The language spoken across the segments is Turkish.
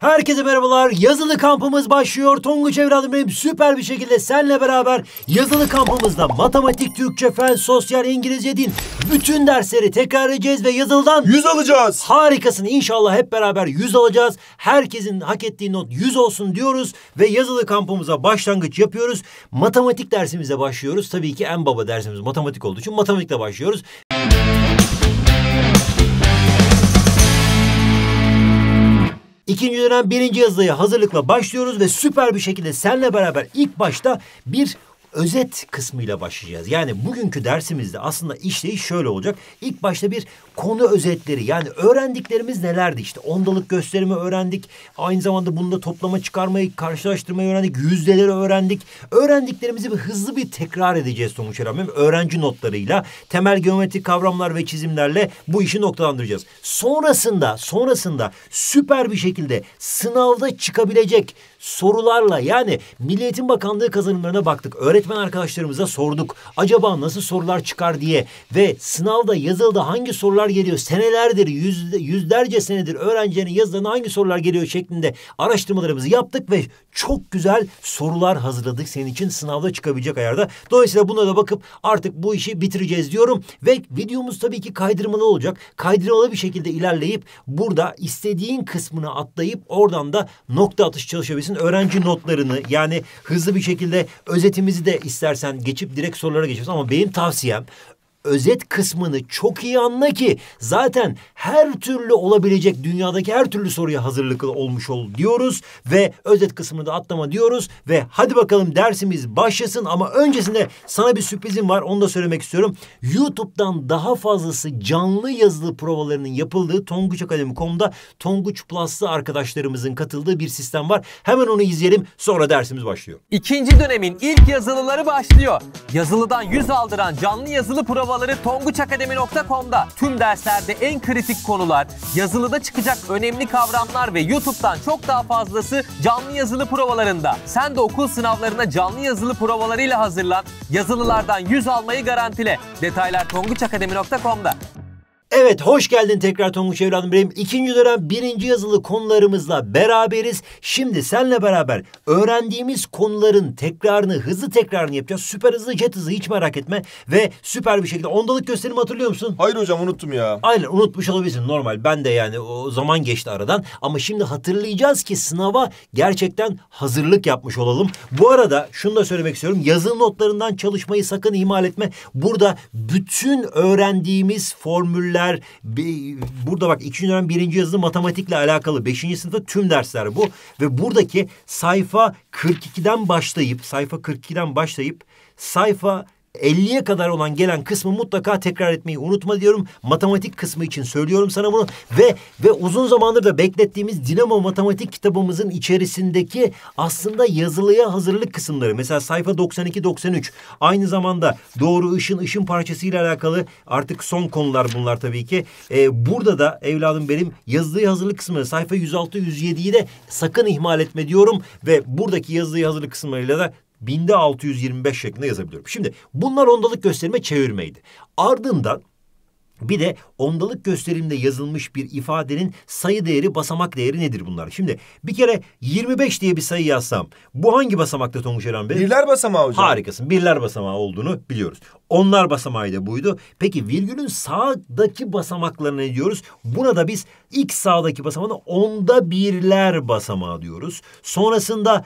Herkese merhabalar. Yazılı kampımız başlıyor. Tonguç evladım benim süper bir şekilde senle beraber yazılı kampımızda matematik, Türkçe, fen, sosyal, İngilizce, din bütün dersleri tekrar edeceğiz ve yazıldan 100 alacağız. Harikasın. İnşallah hep beraber 100 alacağız. Herkesin hak ettiği not 100 olsun diyoruz ve yazılı kampımıza başlangıç yapıyoruz. Matematik dersimize başlıyoruz. Tabii ki en baba dersimiz matematik olduğu için matematikle başlıyoruz. İkinci dönem birinci yazıya hazırlıkla başlıyoruz ve süper bir şekilde senle beraber ilk başta bir özet kısmıyla başlayacağız. Yani bugünkü dersimizde aslında işleyiş şöyle olacak. İlk başta bir konu özetleri yani öğrendiklerimiz nelerdi? işte ondalık gösterimi öğrendik. Aynı zamanda bunu da toplama çıkarmayı, karşılaştırmayı öğrendik. Yüzdeleri öğrendik. Öğrendiklerimizi bir hızlı bir tekrar edeceğiz Sonuç olarak Öğrenci notlarıyla, temel geometrik kavramlar ve çizimlerle bu işi noktalandıracağız. Sonrasında, sonrasında süper bir şekilde sınavda çıkabilecek sorularla yani Milli Eğitim Bakanlığı kazanımlarına baktık. Öğretmen arkadaşlarımıza sorduk. Acaba nasıl sorular çıkar diye ve sınavda yazıldı hangi sorular geliyor? Senelerdir yüz, yüzlerce senedir öğrencinin yazılarına hangi sorular geliyor şeklinde araştırmalarımızı yaptık ve çok güzel sorular hazırladık senin için sınavda çıkabilecek ayarda. Dolayısıyla buna da bakıp artık bu işi bitireceğiz diyorum ve videomuz tabii ki kaydırmalı olacak. Kaydırmalı bir şekilde ilerleyip burada istediğin kısmını atlayıp oradan da nokta atış çalışabilirsin. Herkesin öğrenci notlarını yani hızlı bir şekilde özetimizi de istersen geçip direkt sorulara geçeceğiz Ama benim tavsiyem özet kısmını çok iyi anla ki zaten her türlü olabilecek dünyadaki her türlü soruya hazırlıklı olmuş ol diyoruz ve özet kısmını da atlama diyoruz ve hadi bakalım dersimiz başlasın ama öncesinde sana bir sürprizim var onu da söylemek istiyorum. YouTube'dan daha fazlası canlı yazılı provalarının yapıldığı Tonguç Akademi.com'da Tonguç Plus'lı arkadaşlarımızın katıldığı bir sistem var. Hemen onu izleyelim sonra dersimiz başlıyor. İkinci dönemin ilk yazılıları başlıyor. Yazılıdan yüz aldıran canlı yazılı prova sınavaları tonguçakademi.com'da. Tüm derslerde en kritik konular, yazılıda çıkacak önemli kavramlar ve YouTube'dan çok daha fazlası canlı yazılı provalarında. Sen de okul sınavlarına canlı yazılı provalarıyla hazırlan. Yazılılardan 100 almayı garantile. Detaylar tonguçakademi.com'da. Evet hoş geldin tekrar Tonguç evladım benim. İkinci dönem birinci yazılı konularımızla beraberiz. Şimdi senle beraber öğrendiğimiz konuların tekrarını hızlı tekrarını yapacağız. Süper hızlı jet hızlı, hiç merak etme. Ve süper bir şekilde ondalık gösterimi hatırlıyor musun? Hayır hocam unuttum ya. Aynen unutmuş olabilirsin normal. Ben de yani o zaman geçti aradan. Ama şimdi hatırlayacağız ki sınava gerçekten hazırlık yapmış olalım. Bu arada şunu da söylemek istiyorum. Yazılı notlarından çalışmayı sakın ihmal etme. Burada bütün öğrendiğimiz formüller dersler burada bak ikinci dönem birinci yazılı matematikle alakalı. Beşinci sınıfta tüm dersler bu. Ve buradaki sayfa 42'den başlayıp sayfa 42'den başlayıp sayfa 50'ye kadar olan gelen kısmı mutlaka tekrar etmeyi unutma diyorum. Matematik kısmı için söylüyorum sana bunu ve ve uzun zamandır da beklettiğimiz Dinamo Matematik kitabımızın içerisindeki aslında yazılıya hazırlık kısımları. Mesela sayfa 92 93 aynı zamanda doğru ışın ışın parçası ile alakalı artık son konular bunlar tabii ki. Ee, burada da evladım benim yazılıya hazırlık kısmı sayfa 106 107'yi de sakın ihmal etme diyorum ve buradaki yazılıya hazırlık kısmıyla da binde 625 şeklinde yazabiliyorum. Şimdi bunlar ondalık gösterime çevirmeydi. Ardından bir de ondalık gösterimde yazılmış bir ifadenin sayı değeri basamak değeri nedir bunlar? Şimdi bir kere 25 diye bir sayı yazsam bu hangi basamakta Tonguç Eren Bey? Birler basamağı hocam. Harikasın birler basamağı olduğunu biliyoruz. Onlar basamağı da buydu. Peki virgülün sağdaki basamaklarını ne diyoruz? Buna da biz ilk sağdaki basamağına onda birler basamağı diyoruz. Sonrasında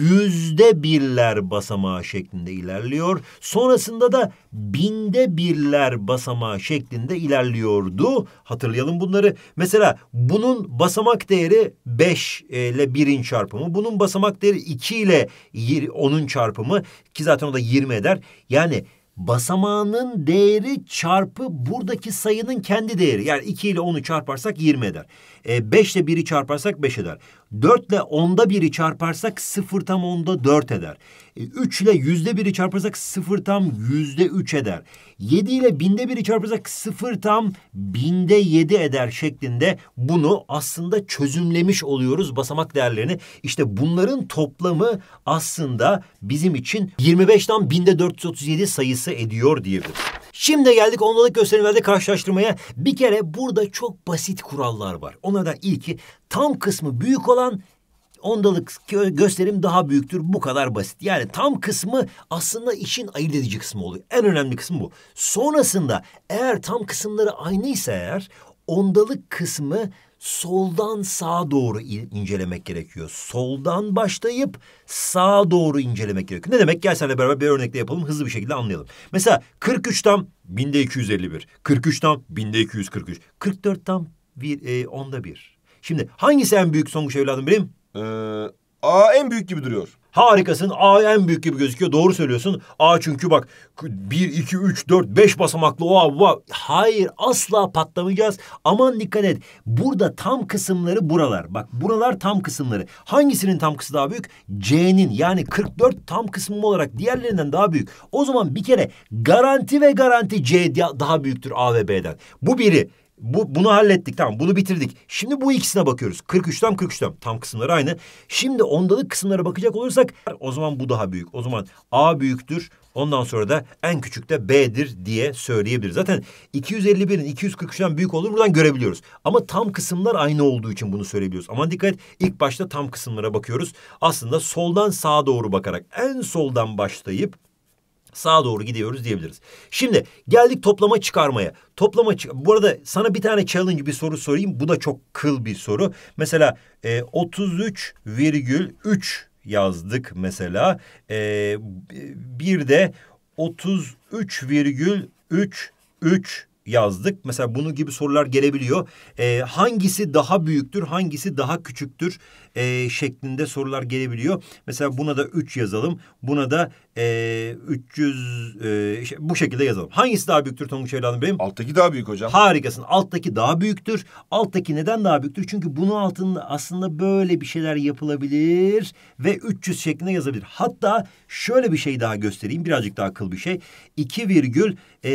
yüzde birler basamağı şeklinde ilerliyor. Sonrasında da binde birler basamağı şeklinde ilerliyor yapıyordu. Hatırlayalım bunları. Mesela bunun basamak değeri 5 e, ile 1'in çarpımı. Bunun basamak değeri 2 ile 10'un çarpımı ki zaten o da 20 eder. Yani basamağının değeri çarpı buradaki sayının kendi değeri. Yani 2 ile 10'u çarparsak 20 eder. 5 e, ile 1'i çarparsak 5 eder. 4 ile onda biri çarparsak sıfır tam onda 4 eder. 3 e, ile yüzde biri çarparsak sıfır tam yüzde 3 eder. 7 ile binde biri çarparsak sıfır tam binde 7 eder şeklinde bunu aslında çözümlemiş oluyoruz basamak değerlerini. İşte bunların toplamı aslında bizim için 25 tam binde 437 sayısı ediyor diyebiliriz. Şimdi geldik ondalık gösterimlerde karşılaştırmaya. Bir kere burada çok basit kurallar var. Onlardan ilki tam kısmı büyük olan ondalık gösterim daha büyüktür. Bu kadar basit. Yani tam kısmı aslında işin ayırt edici kısmı oluyor. En önemli kısmı bu. Sonrasında eğer tam kısımları aynıysa eğer ondalık kısmı soldan sağa doğru incelemek gerekiyor. Soldan başlayıp sağa doğru incelemek gerekiyor. Ne demek? Gel seninle beraber bir örnekle yapalım. Hızlı bir şekilde anlayalım. Mesela 43 tam binde 251, 43 tam binde 243, 44 tam bir, e, onda bir. Şimdi hangisi en büyük sonuç evladım benim? Ee, A en büyük gibi duruyor. Harikasın. A en büyük gibi gözüküyor. Doğru söylüyorsun. A çünkü bak bir iki üç dört beş basamaklı o avva. Hayır asla patlamayacağız. Aman dikkat et. Burada tam kısımları buralar. Bak buralar tam kısımları. Hangisinin tam kısmı daha büyük? C'nin yani 44 tam kısmı olarak diğerlerinden daha büyük. O zaman bir kere garanti ve garanti C daha büyüktür A ve B'den. Bu biri. Bu, bunu hallettik tamam bunu bitirdik. Şimdi bu ikisine bakıyoruz. 43 tam 43 tam. Tam kısımları aynı. Şimdi ondalık kısımlara bakacak olursak o zaman bu daha büyük. O zaman A büyüktür. Ondan sonra da en küçük de B'dir diye söyleyebiliriz. Zaten 251'in 243'ten büyük olur buradan görebiliyoruz. Ama tam kısımlar aynı olduğu için bunu söyleyebiliyoruz. Ama dikkat ilk başta tam kısımlara bakıyoruz. Aslında soldan sağa doğru bakarak en soldan başlayıp sağa doğru gidiyoruz diyebiliriz. Şimdi geldik toplama çıkarmaya. Toplama çık bu arada sana bir tane challenge bir soru sorayım. Bu da çok kıl bir soru. Mesela e, 33,3 yazdık mesela. E, bir de 33,33 yazdık. Mesela bunun gibi sorular gelebiliyor. E, hangisi daha büyüktür, hangisi daha küçüktür e, şeklinde sorular gelebiliyor. Mesela buna da 3 yazalım. Buna da e, 300 e, bu şekilde yazalım. Hangisi daha büyüktür Tonguç evladım benim? Alttaki daha büyük hocam. Harikasın. Alttaki daha büyüktür. Alttaki neden daha büyüktür? Çünkü bunun altında aslında böyle bir şeyler yapılabilir ve 300 şeklinde yazabilir. Hatta şöyle bir şey daha göstereyim. Birazcık daha akıl bir şey. 2,002 e,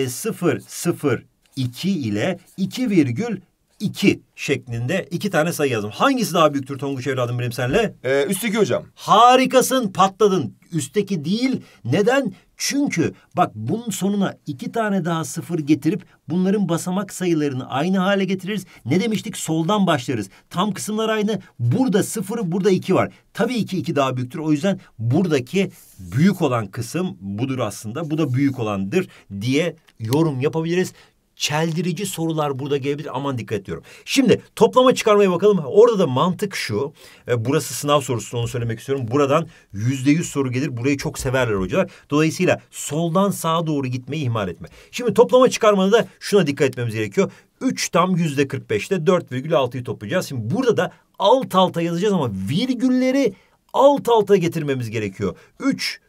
ile 2,0 2 şeklinde iki tane sayı yazdım. Hangisi daha büyüktür Tonguç evladım benim senle? Ee, üstteki hocam. Harikasın patladın. Üstteki değil. Neden? Çünkü bak bunun sonuna iki tane daha sıfır getirip bunların basamak sayılarını aynı hale getiririz. Ne demiştik? Soldan başlarız. Tam kısımlar aynı. Burada sıfırı burada iki var. Tabii ki iki daha büyüktür. O yüzden buradaki büyük olan kısım budur aslında. Bu da büyük olandır diye yorum yapabiliriz çeldirici sorular burada gelebilir. Aman dikkat ediyorum. Şimdi toplama çıkarmaya bakalım. Orada da mantık şu. E, burası sınav sorusu onu söylemek istiyorum. Buradan yüzde yüz soru gelir. Burayı çok severler hocalar. Dolayısıyla soldan sağa doğru gitmeyi ihmal etme. Şimdi toplama çıkarmada da şuna dikkat etmemiz gerekiyor. 3 tam yüzde 45'te 4,6'yı toplayacağız. Şimdi burada da alt alta yazacağız ama virgülleri alt alta getirmemiz gerekiyor. 3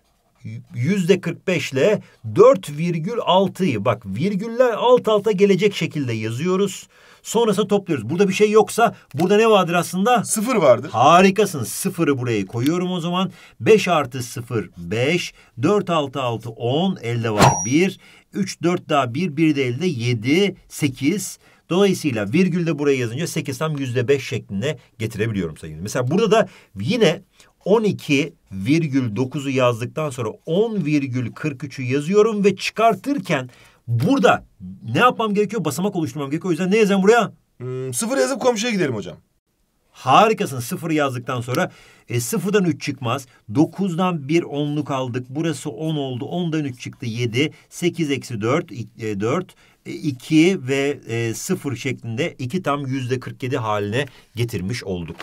yüzde 45 ile 4,6'yı bak virgüller alt alta gelecek şekilde yazıyoruz. Sonrası topluyoruz. Burada bir şey yoksa burada ne vardır aslında? Sıfır vardır. Harikasın. Sıfırı buraya koyuyorum o zaman. 5 artı 0 5. 4 altı 6 10. Elde var 1. 3 4 daha 1. 1 de elde 7. 8. Dolayısıyla virgül de buraya yazınca 8 tam %5 şeklinde getirebiliyorum sayın. Mesela burada da yine 12,9'u yazdıktan sonra 10,43'ü yazıyorum ve çıkartırken burada ne yapmam gerekiyor? Basamak oluşturmam gerekiyor. O yüzden ne yazayım buraya? Hmm, sıfır yazıp komşuya gidelim hocam. Harikasın sıfır yazdıktan sonra e, sıfırdan üç çıkmaz. Dokuzdan bir onluk aldık. Burası on oldu. Ondan üç çıktı yedi. Sekiz eksi dört. E, dört. 2 e, ve e, şeklinde iki tam yüzde %47 haline getirmiş olduk.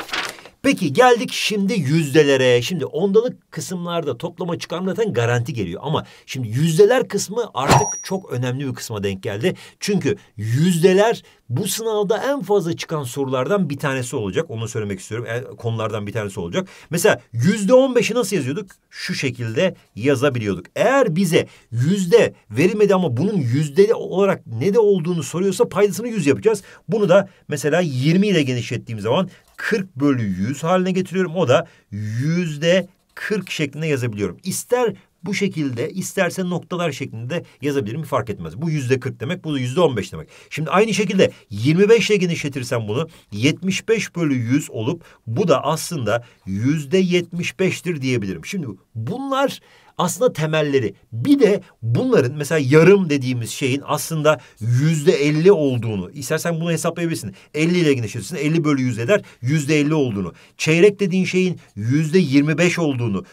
Peki geldik şimdi yüzdelere. Şimdi ondalık kısımlarda toplama çıkarmada zaten garanti geliyor. Ama şimdi yüzdeler kısmı artık çok önemli bir kısma denk geldi. Çünkü yüzdeler bu sınavda en fazla çıkan sorulardan bir tanesi olacak. Onu söylemek istiyorum. E, konulardan bir tanesi olacak. Mesela yüzde on beşi nasıl yazıyorduk? Şu şekilde yazabiliyorduk. Eğer bize yüzde verilmedi ama bunun yüzde olarak ne de olduğunu soruyorsa paydasını yüz yapacağız. Bunu da mesela yirmi ile genişlettiğim zaman 40 bölü 100 haline getiriyorum. O da yüzde 40 şeklinde yazabiliyorum. İster bu şekilde isterse noktalar şeklinde yazabilirim fark etmez. Bu yüzde 40 demek bu da yüzde 15 demek. Şimdi aynı şekilde 25 ile genişletirsem bunu 75 bölü 100 olup bu da aslında yüzde 75'tir diyebilirim. Şimdi bunlar aslında temelleri. Bir de bunların mesela yarım dediğimiz şeyin aslında yüzde elli olduğunu. istersen bunu hesaplayabilirsin. Elli ile güneşirsin. Elli bölü yüz eder. Yüzde elli olduğunu. Çeyrek dediğin şeyin yüzde yirmi beş olduğunu.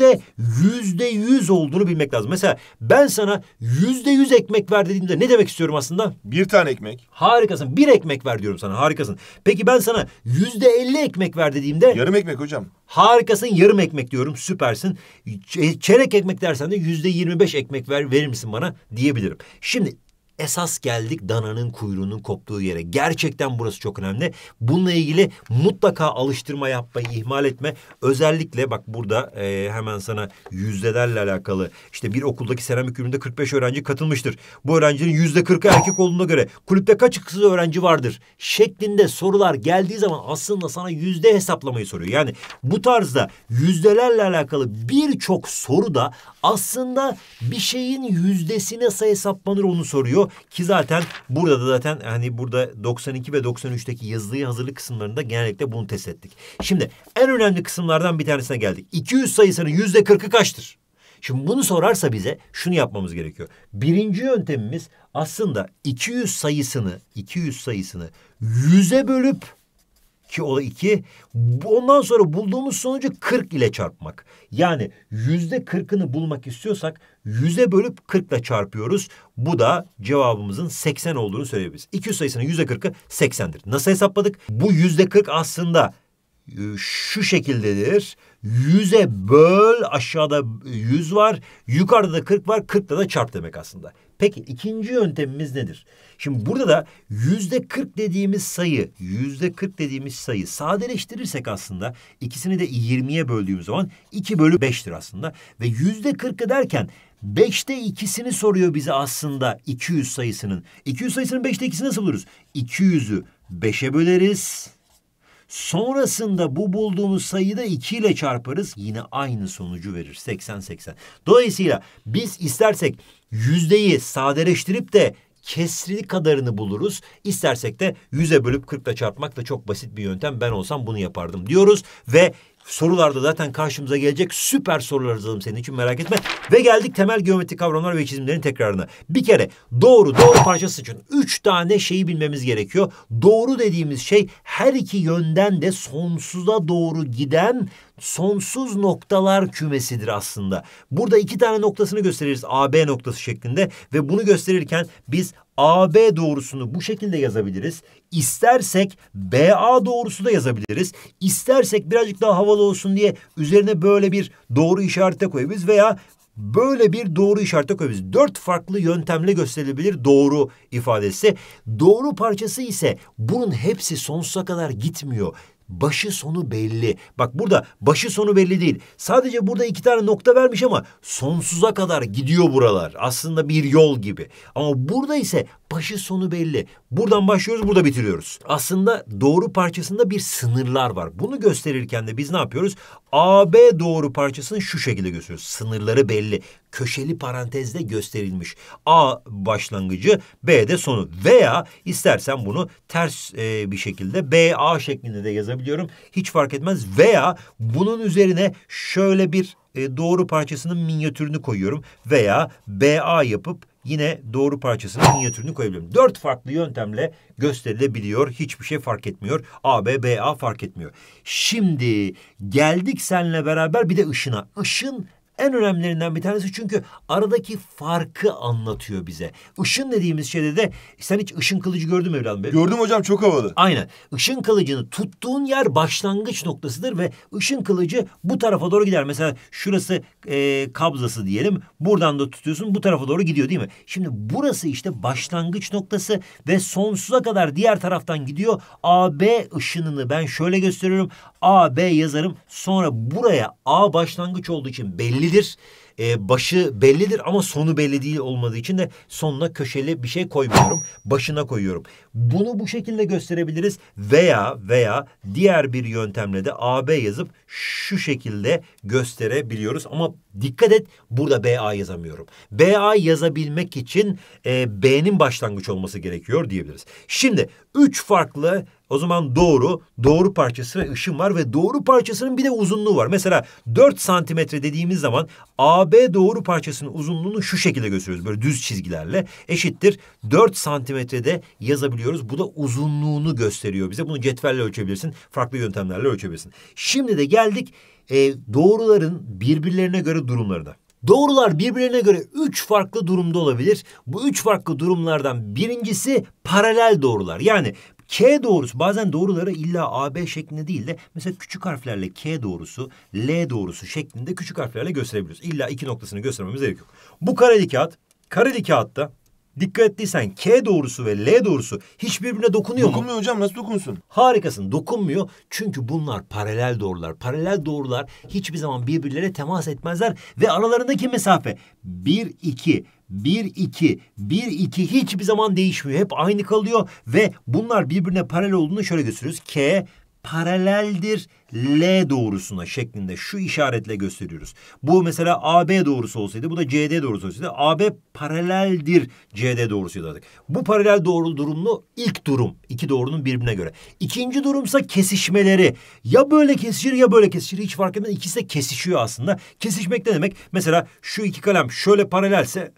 de yüzde yüz olduğunu bilmek lazım. Mesela ben sana yüzde yüz ekmek ver dediğimde ne demek istiyorum aslında? Bir tane ekmek. Harikasın. Bir ekmek ver diyorum sana. Harikasın. Peki ben sana yüzde elli ekmek ver dediğimde... Yarım ekmek hocam. Harikasın yarım ekmek diyorum. Süpersin. E, çeyrek ekmek dersen de yüzde 25 ekmek ver, verir misin bana diyebilirim. Şimdi esas geldik dananın kuyruğunun koptuğu yere. Gerçekten burası çok önemli. Bununla ilgili mutlaka alıştırma yapmayı ihmal etme. Özellikle bak burada e, hemen sana yüzdelerle alakalı İşte bir okuldaki seramik ürününde 45 öğrenci katılmıştır. Bu öğrencinin yüzde 40'ı erkek olduğuna göre kulüpte kaç kız öğrenci vardır şeklinde sorular geldiği zaman aslında sana yüzde hesaplamayı soruyor. Yani bu tarzda yüzdelerle alakalı birçok soru da aslında bir şeyin yüzdesine hesaplanır onu soruyor ki zaten burada da zaten hani burada 92 ve 93'teki yazılı hazırlık kısımlarında genellikle bunu test ettik. Şimdi en önemli kısımlardan bir tanesine geldik. 200 sayısının yüzde 40'ı kaçtır? Şimdi bunu sorarsa bize şunu yapmamız gerekiyor. Birinci yöntemimiz aslında 200 sayısını 200 sayısını 100'e bölüp ki o iki. Ondan sonra bulduğumuz sonucu 40 ile çarpmak. Yani yüzde 40'ını bulmak istiyorsak yüze bölüp 40 ile çarpıyoruz. Bu da cevabımızın 80 olduğunu söyleyebiliriz. 200 sayısının yüzde 40'ı 80'dir. Nasıl hesapladık? Bu yüzde 40 aslında ee, şu şekildedir. Yüze böl aşağıda yüz var yukarıda da kırk var kırkla da çarp demek aslında. Peki ikinci yöntemimiz nedir? Şimdi burada da yüzde kırk dediğimiz sayı, yüzde kırk dediğimiz sayı sadeleştirirsek aslında ikisini de yirmiye böldüğümüz zaman iki bölü beştir aslında. Ve yüzde kırkı derken beşte ikisini soruyor bize aslında iki yüz sayısının. İki yüz sayısının beşte ikisini nasıl buluruz? İki yüzü beşe böleriz. Sonrasında bu bulduğumuz sayıyı da 2 ile çarparız. Yine aynı sonucu verir. 80-80. Dolayısıyla biz istersek yüzdeyi sadeleştirip de kesri kadarını buluruz. İstersek de 100'e bölüp 40 ile çarpmak da çok basit bir yöntem. Ben olsam bunu yapardım diyoruz ve sorularda zaten karşımıza gelecek süper sorular hazırladım senin için merak etme. Ve geldik temel geometrik kavramlar ve çizimlerin tekrarına. Bir kere doğru doğru parçası için üç tane şeyi bilmemiz gerekiyor. Doğru dediğimiz şey her iki yönden de sonsuza doğru giden sonsuz noktalar kümesidir aslında. Burada iki tane noktasını gösteririz AB noktası şeklinde ve bunu gösterirken biz AB doğrusunu bu şekilde yazabiliriz. İstersek BA doğrusu da yazabiliriz. İstersek birazcık daha havalı olsun diye üzerine böyle bir doğru işarete koyabiliriz veya böyle bir doğru işarete koyabiliriz. Dört farklı yöntemle gösterilebilir doğru ifadesi. Doğru parçası ise bunun hepsi sonsuza kadar gitmiyor. Başı sonu belli. Bak burada başı sonu belli değil. Sadece burada iki tane nokta vermiş ama sonsuza kadar gidiyor buralar. Aslında bir yol gibi. Ama burada ise başı sonu belli. Buradan başlıyoruz, burada bitiriyoruz. Aslında doğru parçasında bir sınırlar var. Bunu gösterirken de biz ne yapıyoruz? AB doğru parçasını şu şekilde gösteriyoruz. Sınırları belli köşeli parantezde gösterilmiş. A başlangıcı, B de sonu veya istersen bunu ters e, bir şekilde B A şeklinde de yazabiliyorum. Hiç fark etmez veya bunun üzerine şöyle bir e, doğru parçasının minyatürünü koyuyorum veya B A yapıp yine doğru parçasının minyatürünü koyabilirim. Dört farklı yöntemle gösterilebiliyor. Hiçbir şey fark etmiyor. A, B, B, A fark etmiyor. Şimdi geldik seninle beraber bir de ışına. Işın en önemlilerinden bir tanesi çünkü aradaki farkı anlatıyor bize. Işın dediğimiz şeyde de sen hiç ışın kılıcı gördün mü evladım? Benim? Gördüm hocam çok havalı. Aynen. Işın kılıcını tuttuğun yer başlangıç noktasıdır ve ışın kılıcı bu tarafa doğru gider. Mesela şurası e, kabzası diyelim. Buradan da tutuyorsun bu tarafa doğru gidiyor değil mi? Şimdi burası işte başlangıç noktası ve sonsuza kadar diğer taraftan gidiyor. AB ışınını ben şöyle gösteriyorum. A, B yazarım. Sonra buraya A başlangıç olduğu için bellidir. Ee, başı bellidir ama sonu belli değil olmadığı için de sonuna köşeli bir şey koymuyorum. Başına koyuyorum. Bunu bu şekilde gösterebiliriz. Veya veya diğer bir yöntemle de AB yazıp şu şekilde gösterebiliyoruz. Ama dikkat et burada BA yazamıyorum. BA yazabilmek için e, B'nin başlangıç olması gerekiyor diyebiliriz. Şimdi üç farklı o zaman doğru, doğru parçası ve ışın var ve doğru parçasının bir de uzunluğu var. Mesela 4 santimetre dediğimiz zaman AB doğru parçasının uzunluğunu şu şekilde gösteriyoruz. Böyle düz çizgilerle eşittir 4 santimetrede yazabiliyoruz. Bu da uzunluğunu gösteriyor bize. Bunu cetvelle ölçebilirsin, farklı yöntemlerle ölçebilirsin. Şimdi de geldik e, doğruların birbirlerine göre durumlarına. Doğrular birbirine göre üç farklı durumda olabilir. Bu üç farklı durumlardan birincisi paralel doğrular. Yani K doğrusu bazen doğruları illa AB şeklinde değil de mesela küçük harflerle K doğrusu, L doğrusu şeklinde küçük harflerle gösterebiliyoruz. İlla iki noktasını göstermemiz gerek yok. Bu kareli kağıt, kareli kağıtta Dikkat ettiysen K doğrusu ve L doğrusu hiçbirbirine dokunuyor mu? Dokunmuyor hocam nasıl dokunsun? Harikasın dokunmuyor çünkü bunlar paralel doğrular. Paralel doğrular hiçbir zaman birbirlere temas etmezler ve aralarındaki mesafe 1 2 1 2 1 2 hiçbir zaman değişmiyor. Hep aynı kalıyor ve bunlar birbirine paralel olduğunu şöyle gösteriyoruz. K paraleldir L doğrusuna şeklinde şu işaretle gösteriyoruz. Bu mesela AB doğrusu olsaydı bu da CD doğrusu olsaydı AB paraleldir CD doğrusu dedik. Bu paralel doğru durumlu ilk durum. iki doğrunun birbirine göre. İkinci durumsa kesişmeleri. Ya böyle kesişir ya böyle kesişir hiç fark etmez. İkisi de kesişiyor aslında. Kesişmek ne demek? Mesela şu iki kalem şöyle paralelse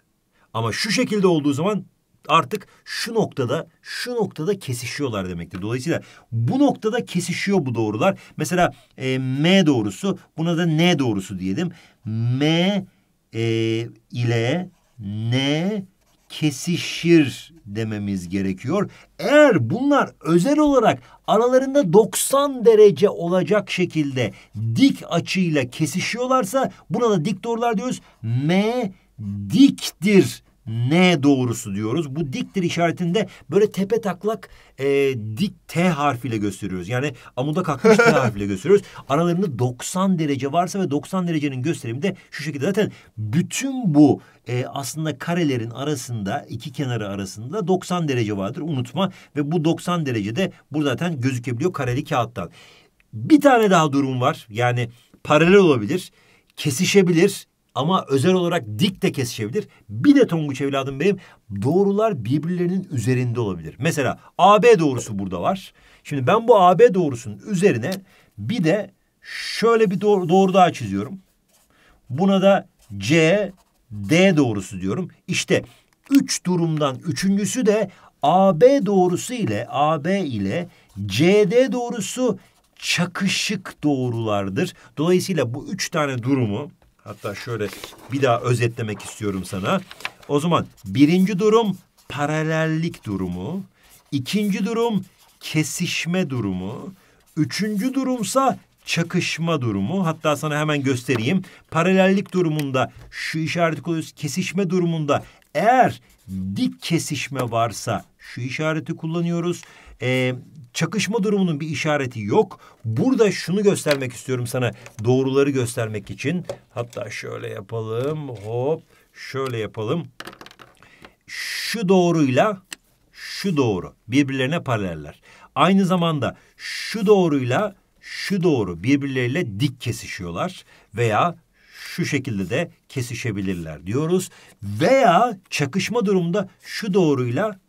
ama şu şekilde olduğu zaman artık şu noktada şu noktada kesişiyorlar demektir. Dolayısıyla bu noktada kesişiyor bu doğrular. Mesela e, M doğrusu buna da N doğrusu diyelim. M e, ile N kesişir dememiz gerekiyor. Eğer bunlar özel olarak aralarında 90 derece olacak şekilde dik açıyla kesişiyorlarsa buna da dik doğrular diyoruz. M diktir N doğrusu diyoruz. Bu diktir işaretinde böyle tepe taklak e, dik T harfiyle gösteriyoruz. Yani amuda kalkmış T harfiyle gösteriyoruz. Aralarında 90 derece varsa ve 90 derecenin gösterimi de şu şekilde. Zaten bütün bu e, aslında karelerin arasında iki kenarı arasında 90 derece vardır unutma. Ve bu 90 derecede burada zaten gözükebiliyor kareli kağıttan. Bir tane daha durum var. Yani paralel olabilir, kesişebilir ama özel olarak dik de kesişebilir. Bir de Tonguç evladım benim doğrular birbirlerinin üzerinde olabilir. Mesela AB doğrusu burada var. Şimdi ben bu AB doğrusunun üzerine bir de şöyle bir doğru, doğru daha çiziyorum. Buna da CD doğrusu diyorum. İşte üç durumdan üçüncüsü de AB doğrusu ile AB ile CD doğrusu çakışık doğrulardır. Dolayısıyla bu üç tane durumu Hatta şöyle bir daha özetlemek istiyorum sana. O zaman birinci durum paralellik durumu. ikinci durum kesişme durumu. Üçüncü durumsa çakışma durumu. Hatta sana hemen göstereyim. Paralellik durumunda şu işareti koyuyoruz. Kesişme durumunda eğer dik kesişme varsa şu işareti kullanıyoruz. Ee, Çakışma durumunun bir işareti yok. Burada şunu göstermek istiyorum sana doğruları göstermek için. Hatta şöyle yapalım. Hop şöyle yapalım. Şu doğruyla şu doğru birbirlerine paraleller. Aynı zamanda şu doğruyla şu doğru birbirleriyle dik kesişiyorlar veya şu şekilde de kesişebilirler diyoruz. Veya çakışma durumunda şu doğruyla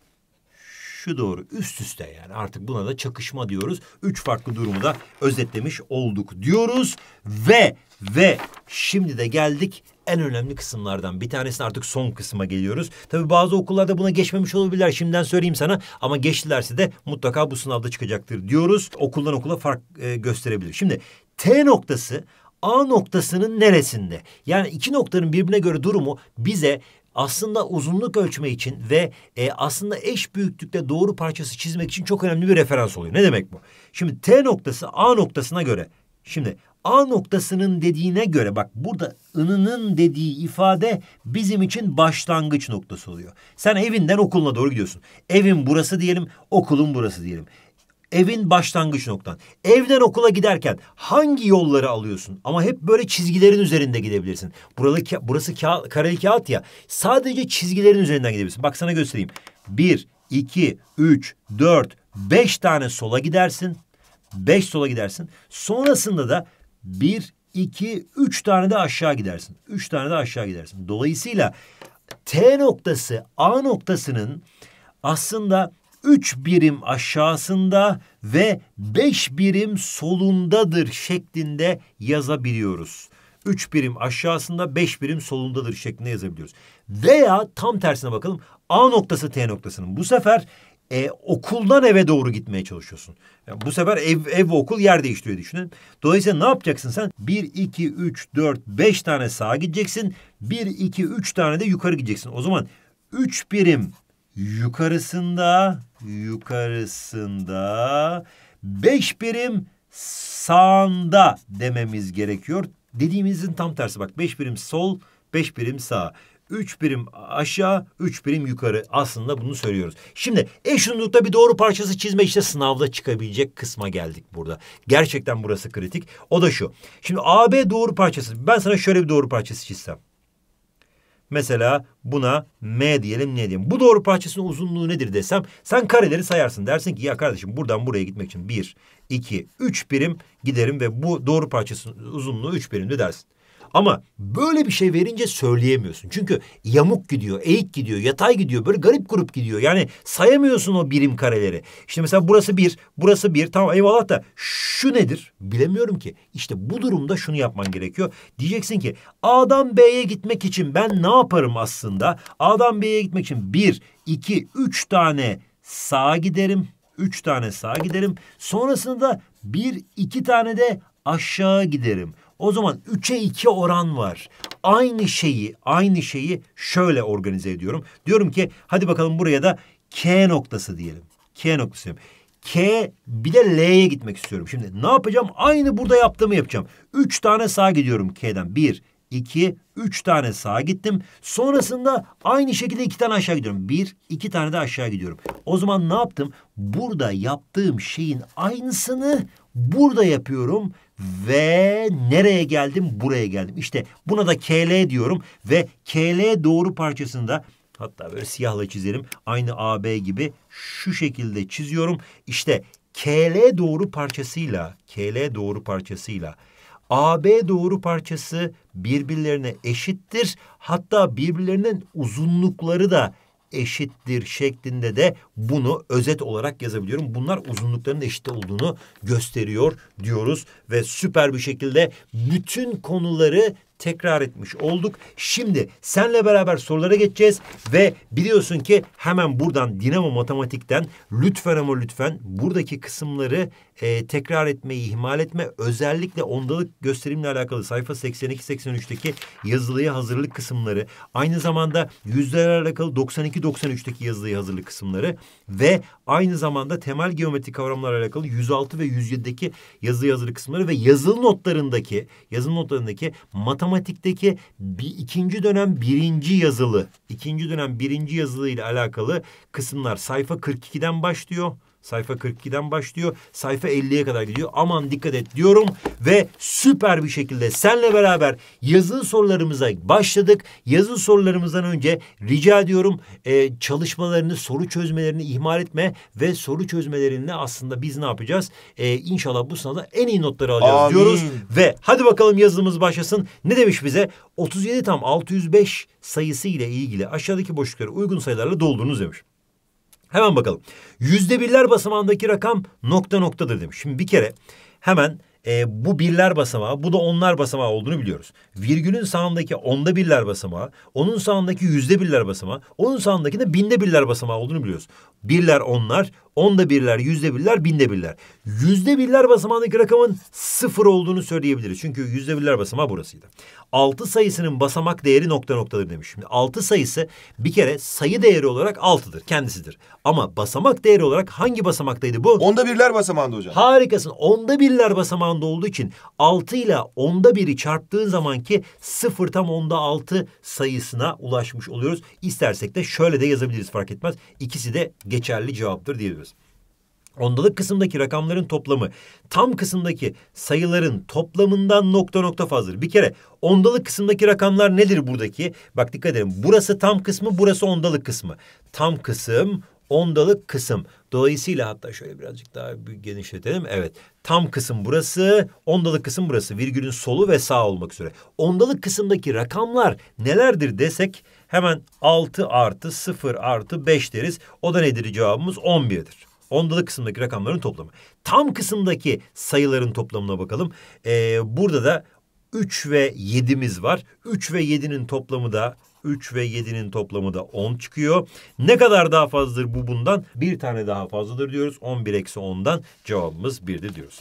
şu doğru üst üste yani artık buna da çakışma diyoruz. Üç farklı durumu da özetlemiş olduk diyoruz ve ve şimdi de geldik en önemli kısımlardan bir tanesine artık son kısma geliyoruz. Tabi bazı okullarda buna geçmemiş olabilirler şimdiden söyleyeyim sana ama geçtilerse de mutlaka bu sınavda çıkacaktır diyoruz. Okuldan okula fark e, gösterebilir. Şimdi T noktası A noktasının neresinde? Yani iki noktanın birbirine göre durumu bize aslında uzunluk ölçme için ve e, aslında eş büyüklükte doğru parçası çizmek için çok önemli bir referans oluyor. Ne demek bu? Şimdi T noktası A noktasına göre. Şimdi A noktasının dediğine göre bak burada ınının dediği ifade bizim için başlangıç noktası oluyor. Sen evinden okuluna doğru gidiyorsun. Evin burası diyelim, okulun burası diyelim evin başlangıç noktan. Evden okula giderken hangi yolları alıyorsun? Ama hep böyle çizgilerin üzerinde gidebilirsin. Buralı, burası ka kareli kağıt ya. Sadece çizgilerin üzerinden gidebilirsin. Bak sana göstereyim. Bir, iki, üç, dört, beş tane sola gidersin. Beş sola gidersin. Sonrasında da bir, iki, üç tane de aşağı gidersin. Üç tane de aşağı gidersin. Dolayısıyla T noktası A noktasının aslında üç birim aşağısında ve beş birim solundadır şeklinde yazabiliyoruz. Üç birim aşağısında beş birim solundadır şeklinde yazabiliyoruz. Veya tam tersine bakalım A noktası T noktasının bu sefer e, okuldan eve doğru gitmeye çalışıyorsun. Yani bu sefer ev, ev ve okul yer değiştiriyor düşünün. Dolayısıyla ne yapacaksın sen? Bir iki üç dört beş tane sağa gideceksin. bir iki üç tane de yukarı gideceksin. O zaman üç birim yukarısında yukarısında beş birim sağında dememiz gerekiyor. Dediğimizin tam tersi bak beş birim sol beş birim sağ. üç birim aşağı, üç birim yukarı. Aslında bunu söylüyoruz. Şimdi eşunlukta bir doğru parçası çizme işte sınavda çıkabilecek kısma geldik burada. Gerçekten burası kritik. O da şu. Şimdi AB doğru parçası. Ben sana şöyle bir doğru parçası çizsem. Mesela buna M diyelim ne diyelim. Bu doğru parçasının uzunluğu nedir desem sen kareleri sayarsın. Dersin ki ya kardeşim buradan buraya gitmek için bir, iki, üç birim giderim ve bu doğru parçasının uzunluğu üç birimdi dersin. Ama böyle bir şey verince söyleyemiyorsun. Çünkü yamuk gidiyor, eğik gidiyor, yatay gidiyor, böyle garip grup gidiyor. Yani sayamıyorsun o birim kareleri. İşte mesela burası bir, burası bir. Tamam eyvallah da şu nedir? Bilemiyorum ki. İşte bu durumda şunu yapman gerekiyor. Diyeceksin ki A'dan B'ye gitmek için ben ne yaparım aslında? A'dan B'ye gitmek için bir, iki, üç tane sağa giderim. Üç tane sağa giderim. Sonrasında bir, iki tane de aşağı giderim. O zaman 3'e 2 oran var. Aynı şeyi, aynı şeyi şöyle organize ediyorum. Diyorum ki hadi bakalım buraya da K noktası diyelim. K noktası diyelim. K bir de L'ye gitmek istiyorum. Şimdi ne yapacağım? Aynı burada yaptığımı yapacağım. Üç tane sağa gidiyorum K'den. Bir, iki, üç tane sağa gittim. Sonrasında aynı şekilde iki tane aşağı gidiyorum. Bir, iki tane de aşağı gidiyorum. O zaman ne yaptım? Burada yaptığım şeyin aynısını burada yapıyorum ve nereye geldim? Buraya geldim. İşte buna da KL diyorum ve KL doğru parçasında hatta böyle siyahla çizelim. Aynı AB gibi şu şekilde çiziyorum. İşte KL doğru parçasıyla KL doğru parçasıyla AB doğru parçası birbirlerine eşittir. Hatta birbirlerinin uzunlukları da eşittir şeklinde de bunu özet olarak yazabiliyorum. Bunlar uzunlukların eşit olduğunu gösteriyor diyoruz ve süper bir şekilde bütün konuları tekrar etmiş olduk. Şimdi senle beraber sorulara geçeceğiz ve biliyorsun ki hemen buradan Dinamo Matematik'ten lütfen ama lütfen buradaki kısımları e, tekrar etmeyi ihmal etme. Özellikle ondalık gösterimle alakalı sayfa 82-83'teki yazılıya hazırlık kısımları. Aynı zamanda yüzlerle alakalı 92-93'teki yazılıya hazırlık kısımları. Ve aynı zamanda temel geometri kavramlarla alakalı 106 ve 107'deki yazılı hazırlık kısımları ve yazılı notlarındaki yazılı notlarındaki matematik matematikteki bir ikinci dönem birinci yazılı, ikinci dönem birinci yazılı ile alakalı kısımlar sayfa 42'den başlıyor. Sayfa 42'den başlıyor. Sayfa 50'ye kadar gidiyor. Aman dikkat et diyorum ve süper bir şekilde senle beraber yazılı sorularımıza başladık. Yazılı sorularımızdan önce rica ediyorum e, çalışmalarını, soru çözmelerini ihmal etme ve soru çözmelerinle aslında biz ne yapacağız? E, inşallah bu sınavda en iyi notları alacağız Amin. diyoruz ve hadi bakalım yazımız başlasın. Ne demiş bize? 37 tam 605 sayısı ile ilgili aşağıdaki boşlukları uygun sayılarla doldurunuz demiş. Hemen bakalım. Yüzde birler basamağındaki rakam nokta nokta dedim. Şimdi bir kere hemen e, bu birler basamağı, bu da onlar basamağı olduğunu biliyoruz. Virgülün sağındaki onda birler basamağı, onun sağındaki yüzde birler basamağı, onun sağındaki de binde birler basamağı olduğunu biliyoruz. Birler onlar, Onda birler, yüzde birler, binde birler. Yüzde birler basamağındaki rakamın sıfır olduğunu söyleyebiliriz. Çünkü yüzde birler basamağı burasıydı. Altı sayısının basamak değeri nokta noktadır demiş. Şimdi altı sayısı bir kere sayı değeri olarak altıdır, kendisidir. Ama basamak değeri olarak hangi basamaktaydı bu? Onda birler basamağında hocam. Harikasın. Onda birler basamağında olduğu için altı ile onda biri çarptığın zamanki sıfır tam onda altı sayısına ulaşmış oluyoruz. İstersek de şöyle de yazabiliriz fark etmez. İkisi de geçerli cevaptır diyebiliriz. Ondalık kısımdaki rakamların toplamı tam kısımdaki sayıların toplamından nokta nokta fazladır. Bir kere ondalık kısımdaki rakamlar nedir buradaki? Bak dikkat edin burası tam kısmı burası ondalık kısmı. Tam kısım ondalık kısım. Dolayısıyla hatta şöyle birazcık daha bir genişletelim. Evet tam kısım burası, ondalık kısım burası. Virgülün solu ve sağ olmak üzere. Ondalık kısımdaki rakamlar nelerdir desek hemen 6 artı 0 artı 5 deriz. O da nedir cevabımız? 11'dir. Ondalık kısımdaki rakamların toplamı. Tam kısımdaki sayıların toplamına bakalım. Ee, burada da 3 ve 7'miz var. 3 ve 7'nin toplamı da 3 ve 7'nin toplamı da 10 çıkıyor. Ne kadar daha fazladır bu bundan? Bir tane daha fazladır diyoruz. 11 eksi 10'dan cevabımız 1'dir diyoruz.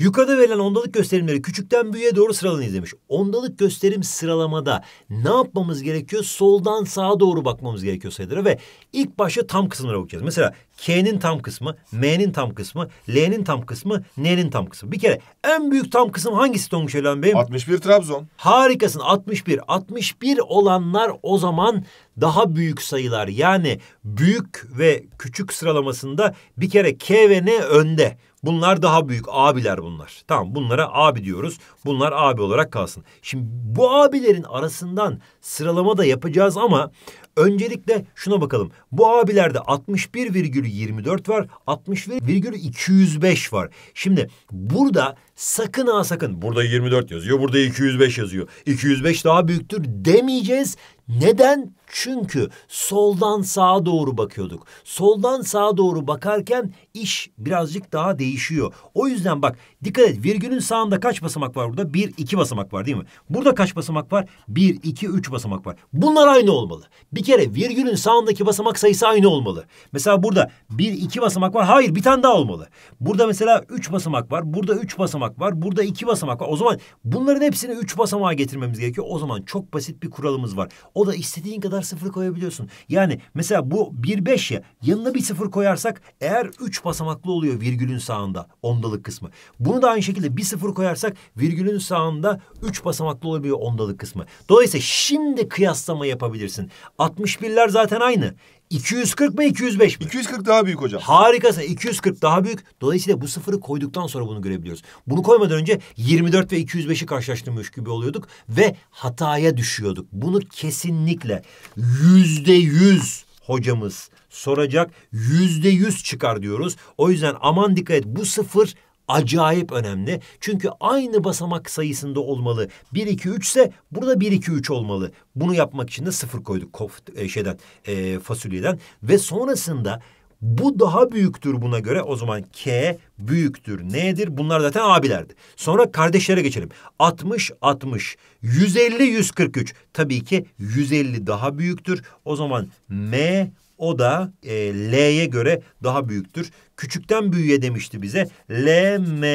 Yukarıda verilen ondalık gösterimleri küçükten büyüğe doğru sıralan izlemiş. Ondalık gösterim sıralamada ne yapmamız gerekiyor? Soldan sağa doğru bakmamız gerekiyor sayılara ve ilk başta tam kısımlara bakacağız. Mesela K'nin tam kısmı, M'nin tam kısmı, L'nin tam kısmı, N'nin tam kısmı. Bir kere en büyük tam kısım hangisi Tonguç Elan Bey'im? 61 Trabzon. Harikasın 61. 61 olanlar o zaman daha büyük sayılar. Yani büyük ve küçük sıralamasında bir kere K ve N önde. Bunlar daha büyük abiler bunlar. Tamam bunlara abi diyoruz. Bunlar abi olarak kalsın. Şimdi bu abilerin arasından sıralama da yapacağız ama öncelikle şuna bakalım. Bu abilerde 61,24 var, 61,205 var. Şimdi burada sakın ha sakın burada 24 yazıyor, burada 205 yazıyor. 205 daha büyüktür demeyeceğiz. Neden? Çünkü soldan sağa doğru bakıyorduk. Soldan sağa doğru bakarken iş birazcık daha değişiyor. O yüzden bak dikkat et virgülün sağında kaç basamak var burada? Bir, iki basamak var değil mi? Burada kaç basamak var? Bir, iki, üç basamak var. Bunlar aynı olmalı. Bir kere virgülün sağındaki basamak sayısı aynı olmalı. Mesela burada bir, iki basamak var. Hayır bir tane daha olmalı. Burada mesela üç basamak var. Burada üç basamak var. Burada iki basamak var. O zaman bunların hepsini üç basamağa getirmemiz gerekiyor. O zaman çok basit bir kuralımız var. O da istediğin kadar kadar sıfır koyabiliyorsun. Yani mesela bu 1.5 ya yanına bir sıfır koyarsak eğer 3 basamaklı oluyor virgülün sağında ondalık kısmı. Bunu da aynı şekilde bir sıfır koyarsak virgülün sağında 3 basamaklı olabiliyor ondalık kısmı. Dolayısıyla şimdi kıyaslama yapabilirsin. 61'ler zaten aynı. 240 mı 205 mi? 240 daha büyük hocam. Harikasın. 240 daha büyük. Dolayısıyla bu sıfırı koyduktan sonra bunu görebiliyoruz. Bunu koymadan önce 24 ve 205'i karşılaştırmış gibi oluyorduk ve hataya düşüyorduk. Bunu kesinlikle yüzde yüz hocamız soracak. Yüzde yüz çıkar diyoruz. O yüzden aman dikkat et bu sıfır acayip önemli. Çünkü aynı basamak sayısında olmalı. 1 2 3 ise burada 1 2 3 olmalı. Bunu yapmak için de sıfır koyduk kof, e, şeyden e, fasulyeden ve sonrasında bu daha büyüktür buna göre. O zaman K büyüktür. nedir Bunlar zaten abilerdi. Sonra kardeşlere geçelim. 60, 60. 150, 143. Tabii ki 150 daha büyüktür. O zaman M o da e, L'ye göre daha büyüktür. Küçükten büyüye demişti bize. L, M,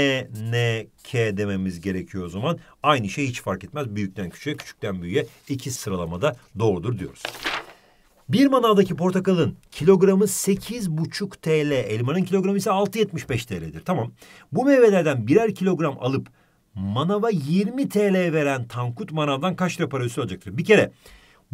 N, K dememiz gerekiyor o zaman. Aynı şey hiç fark etmez. Büyükten küçüğe, küçükten büyüğe iki sıralamada doğrudur diyoruz. Bir manavdaki portakalın kilogramı 8,5 TL, elmanın kilogramı ise 6,75 TL'dir. Tamam. Bu meyvelerden birer kilogram alıp manava 20 TL veren Tankut manavdan kaç lira para üstü olacaktır? Bir kere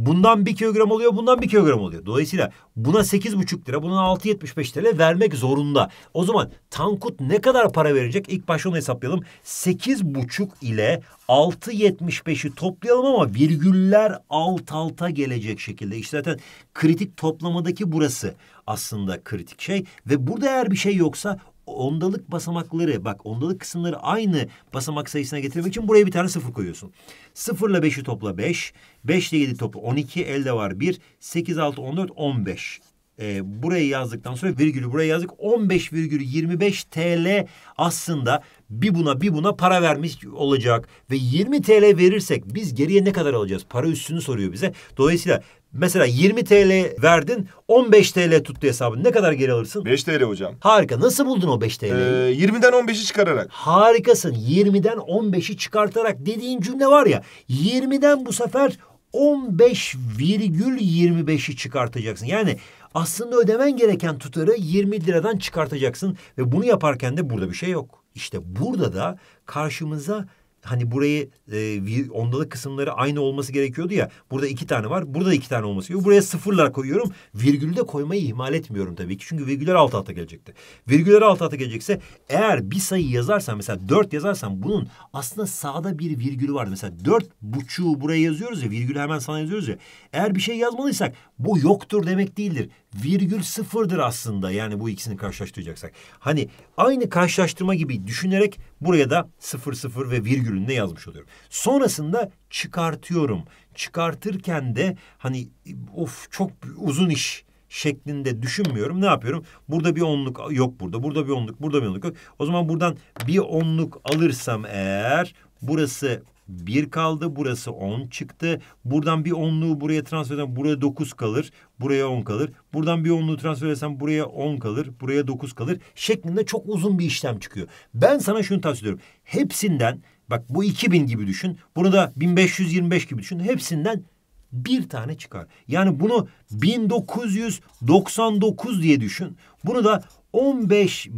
Bundan bir kilogram oluyor, bundan bir kilogram oluyor. Dolayısıyla buna 8,5 lira, buna 6,75 TL vermek zorunda. O zaman Tankut ne kadar para verecek? İlk başta onu hesaplayalım. 8,5 ile 6,75'i toplayalım ama virgüller alt alta gelecek şekilde. İşte zaten kritik toplamadaki burası aslında kritik şey. Ve burada eğer bir şey yoksa ondalık basamakları bak ondalık kısımları aynı basamak sayısına getirmek için buraya bir tane sıfır koyuyorsun. Sıfırla beşi topla beş. Beşle yedi topla on iki. Elde var bir. Sekiz, altı, on dört, on beş. Ee, burayı yazdıktan sonra virgülü buraya yazdık. 15,25 TL aslında bir buna bir buna para vermiş olacak. Ve 20 TL verirsek biz geriye ne kadar alacağız? Para üstünü soruyor bize. Dolayısıyla Mesela 20 TL verdin 15 TL tuttu hesabın. Ne kadar geri alırsın? 5 TL hocam. Harika. Nasıl buldun o 5 TL'yi? Ee, 20'den 15'i çıkararak. Harikasın. 20'den 15'i çıkartarak dediğin cümle var ya. 20'den bu sefer 15,25'i çıkartacaksın. Yani aslında ödemen gereken tutarı 20 liradan çıkartacaksın ve bunu yaparken de burada bir şey yok. İşte burada da karşımıza hani burayı e, ondalık kısımları aynı olması gerekiyordu ya. Burada iki tane var. Burada iki tane olması gerekiyor. Buraya sıfırlar koyuyorum. Virgülü de koymayı ihmal etmiyorum tabii ki. Çünkü virgüler alt alta gelecekti. Virgüler alt alta gelecekse eğer bir sayı yazarsan mesela dört yazarsan bunun aslında sağda bir virgülü vardı. Mesela dört buçuğu buraya yazıyoruz ya. Virgülü hemen sana yazıyoruz ya. Eğer bir şey yazmalıysak bu yoktur demek değildir. Virgül sıfırdır aslında yani bu ikisini karşılaştıracaksak. Hani aynı karşılaştırma gibi düşünerek buraya da sıfır sıfır ve virgülünü de yazmış oluyorum. Sonrasında çıkartıyorum. Çıkartırken de hani of çok uzun iş şeklinde düşünmüyorum. Ne yapıyorum? Burada bir onluk yok burada. Burada bir onluk, burada bir onluk yok. O zaman buradan bir onluk alırsam eğer burası 1 kaldı. Burası 10 çıktı. Buradan bir onluğu buraya transfer eden buraya 9 kalır. Buraya 10 kalır. Buradan bir 10'luğu transfer etsem buraya 10 kalır. Buraya 9 kalır. Şeklinde çok uzun bir işlem çıkıyor. Ben sana şunu tavsiye ediyorum. Hepsinden bak bu 2000 gibi düşün. Bunu da 1525 gibi düşün. Hepsinden bir tane çıkar. Yani bunu 1999 diye düşün. Bunu da 15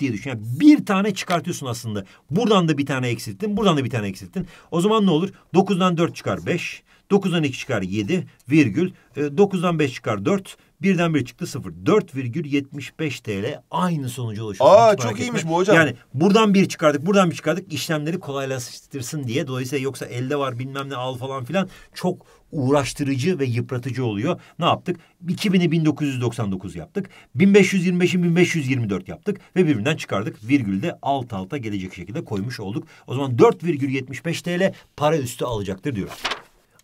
diye düşün. Yani bir tane çıkartıyorsun aslında. Buradan da bir tane eksilttin. Buradan da bir tane eksilttin. O zaman ne olur? 9'dan 4 çıkar 5. 9'dan 2 çıkar 7 virgül. E, 9'dan 5 çıkar 4 bir çıktı sıfır. 4,75 TL aynı sonucu oluşuyor. Aa Hiç çok iyiymiş etme. bu hocam. Yani buradan bir çıkardık, buradan bir çıkardık. işlemleri kolaylaştırsın diye. Dolayısıyla yoksa elde var bilmem ne al falan filan çok uğraştırıcı ve yıpratıcı oluyor. Ne yaptık? 2000'i 1999 yaptık. 1525'i 1524 yaptık ve birbirinden çıkardık. Virgülde alt alta gelecek şekilde koymuş olduk. O zaman 4,75 TL para üstü alacaktır diyoruz.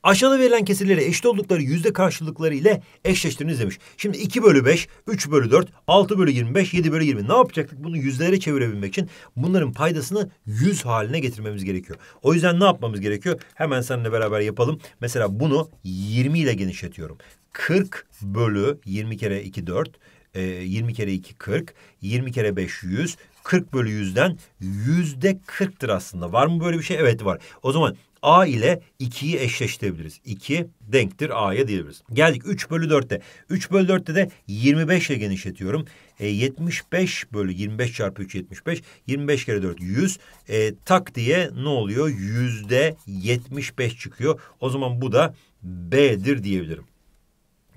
Aşağıda verilen kesirlere eşit oldukları yüzde karşılıkları ile eşleştiriniz demiş. Şimdi 2 bölü 5, 3 bölü 4, 6 bölü 25, 7 bölü 20. Ne yapacaktık? Bunu yüzlere çevirebilmek için bunların paydasını 100 haline getirmemiz gerekiyor. O yüzden ne yapmamız gerekiyor? Hemen seninle beraber yapalım. Mesela bunu 20 ile genişletiyorum. 40 bölü 20 kere 2 4 20 kere 2 40, 20 kere 5 100, 40 bölü 100'den yüzde 40'tır aslında. Var mı böyle bir şey? Evet var. O zaman A ile 2'yi eşleştirebiliriz. 2 denktir A'ya diyebiliriz. Geldik 3 bölü 4'te. 3 bölü 4'te de 25 genişletiyorum. E, 75 bölü 25 çarpı 3 75. 25 kere 4 100. E, tak diye ne oluyor? Yüzde 75 çıkıyor. O zaman bu da B'dir diyebilirim.